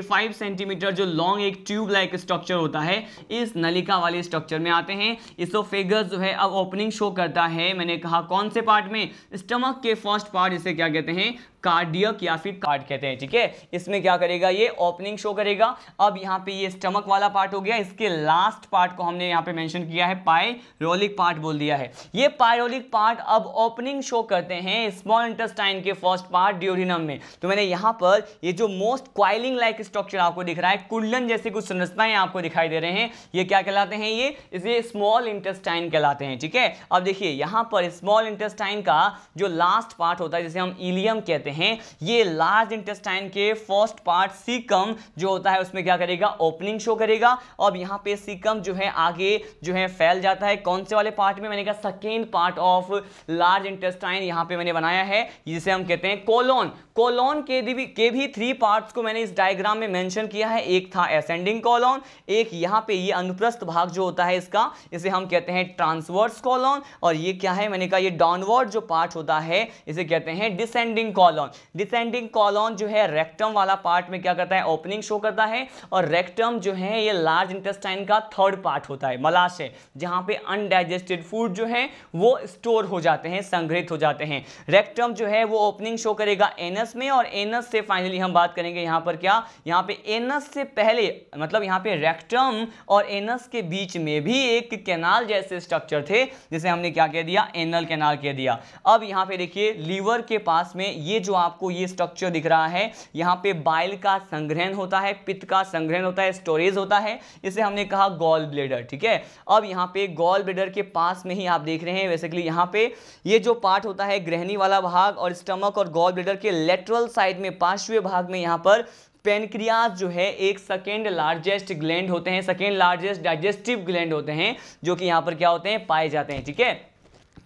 फाइव सेंटीमीटर जो लॉन्ग एक ट्यूब लाइक स्ट्रक्चर होता है इस नलिका वाले स्ट्रक्चर में आते हैं इसोफेगस जो है अब ओपनिंग शो करता है मैंने कहा कौन से पार्ट में स्टमक के फर्स्ट पार्ट इसे क्या कहते हैं कार्डियक या फिर कार्ड कहते हैं ठीक है इसमें क्या करेगा ये ओपनिंग शो करेगा होगा अब यहाँ पे ये स्टमक वाला पार्ट हो गया इसके लास्ट पार्ट को हमने यहाँ पे मेंशन किया है पायरोलिक पार्ट बोल दिया है ये पायरोलिक पार्ट अब ओपनिंग शो करते हैं स्मॉल इंटेस्टाइन के फर्स्ट पार्ट ड्यूरिनम में तो मैंने यहाँ पर ये जो मोस्ट क्वाइलिंग लाइक स्ट्रक्चर आपको दिख रहा है कुंडलन जैसी कुछ संरचनाएं आपको दिखाई दे रहे हैं ये क्या कहलाते हैं ये इसे स्मॉल इंटेस्टाइन कहलाते हैं ठीक है अब देखिए यहाँ पर स्मॉल इंटेस्टाइन का जो लास्ट पार्ट होता है जिसे हम इलियम कहते हैं ये लार्ज इंटेस्टाइन के फर्स्ट पार्ट सीकम जो होता है है उसमें क्या करेगा ओपनिंग शो करेगा और यहाँ पे सिकम जो है आगे जो है फैल जाता है कौन से वाले पार्ट में मैंने कहा second part of large intestine यहाँ पे मैंने बनाया है जिसे हम कहते हैं कोलोन कॉलोन के भी के भी थ्री पार्ट्स को मैंने इस डायग्राम में मेंशन किया है एक था असेंडिंग कॉलोन एक यहाँ पे ये अनुप्रस्थ भाग जो होता है इसका इसे हम कहते हैं ट्रांसवर्स कॉलोन और ये क्या है मैंने कहा ये डाउनवर्ड जो पार्ट होता है इसे कहते हैं डिसेंडिंग कॉलोन डिसेंडिंग कॉलोन जो है रेक्टम वाला पार्ट में क्या करता है ओपनिंग शो करता है और रेक्टम जो है ये लार्ज इंटेस्टाइन का थर्ड पार्ट होता है मलाशय जहाँ पे अनडाइजेस्टेड फूड जो है वो स्टोर हो जाते हैं संग्रहित हो जाते हैं रेक्टम जो है वो ओपनिंग शो करेगा एनस एनस में और एनस से फाइनली हम बात करेंगे यहाँ पर क्या यहाँ पे एनस से पहले मतलब यहाँ पे रेक्टम और एनस के बीच में भी एक कैनाल जैसे स्ट्रक्चर थे जिसे हमने क्या कह दिया एनल कैनाल कह दिया अब यहाँ पे देखिए लीवर के पास में ये जो आपको ये स्ट्रक्चर दिख रहा है यहाँ पे बाइल का संग्रहण होता है पित्त का संग्रहण होता है स्टोरेज होता है इसे हमने कहा गॉल ब्लेडर ठीक है अब यहाँ पे गॉल ब्लेडर के पास में ही आप देख रहे हैं बेसिकली यहाँ पे ये जो पार्ट होता है ग्रहणी वाला भाग और स्टमक और गॉल ब्लेडर के लेट लेटरल साइड में पांचवें भाग में यहाँ पर पेनक्रियाज जो है एक सेकेंड लार्जेस्ट ग्लैंड होते हैं सेकेंड लार्जेस्ट डाइजेस्टिव ग्लैंड होते हैं जो कि यहाँ पर क्या होते हैं पाए जाते हैं ठीक है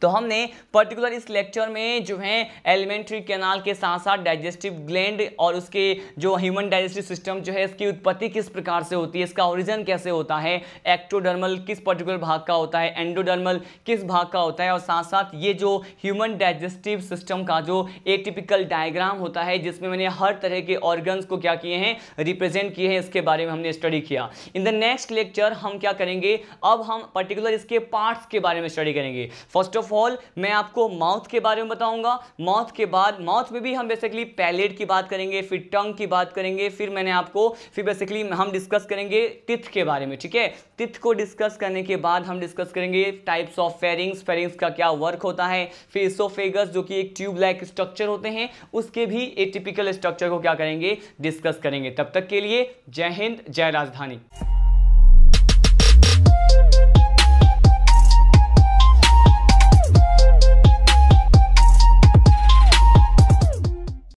तो हमने पर्टिकुलर इस लेक्चर में जो है एलिमेंट्री कैनाल के साथ साथ डाइजेस्टिव ग्लैंड और उसके जो ह्यूमन डाइजेस्टिव सिस्टम जो है इसकी उत्पत्ति किस प्रकार से होती है इसका ओरिजन कैसे होता है एक्टोडर्मल किस पर्टिकुलर भाग का होता है एंडोडर्मल किस भाग का होता है और साथ साथ ये जो ह्यूमन डाइजेस्टिव सिस्टम का जो एटिपिकल डायग्राम होता है जिसमें मैंने हर तरह के ऑर्गन्स को क्या किए हैं रिप्रेजेंट किए हैं इसके बारे में हमने स्टडी किया इन द नेक्स्ट लेक्चर हम क्या करेंगे अब हम पर्टिकुलर इसके पार्ट्स के बारे में स्टडी करेंगे फर्स्ट ऑफ ऑफ ऑल मैं आपको माउथ के बारे में बताऊंगा माउथ के बाद माउथ में भी हम बेसिकली पैलेट की बात करेंगे फिर टंग की बात करेंगे फिर मैंने आपको फिर बेसिकली हम डिस्कस करेंगे तिथ के बारे में ठीक है तिथ को डिस्कस करने के बाद हम डिस्कस करेंगे टाइप्स ऑफ फेरिंग्स फेरिंग्स का क्या वर्क होता है फिर सोफेगस जो कि एक ट्यूब लाइक स्ट्रक्चर होते हैं उसके भी ए टिपिकल स्ट्रक्चर को क्या करेंगे डिस्कस करेंगे तब तक के लिए जय हिंद जय राजधानी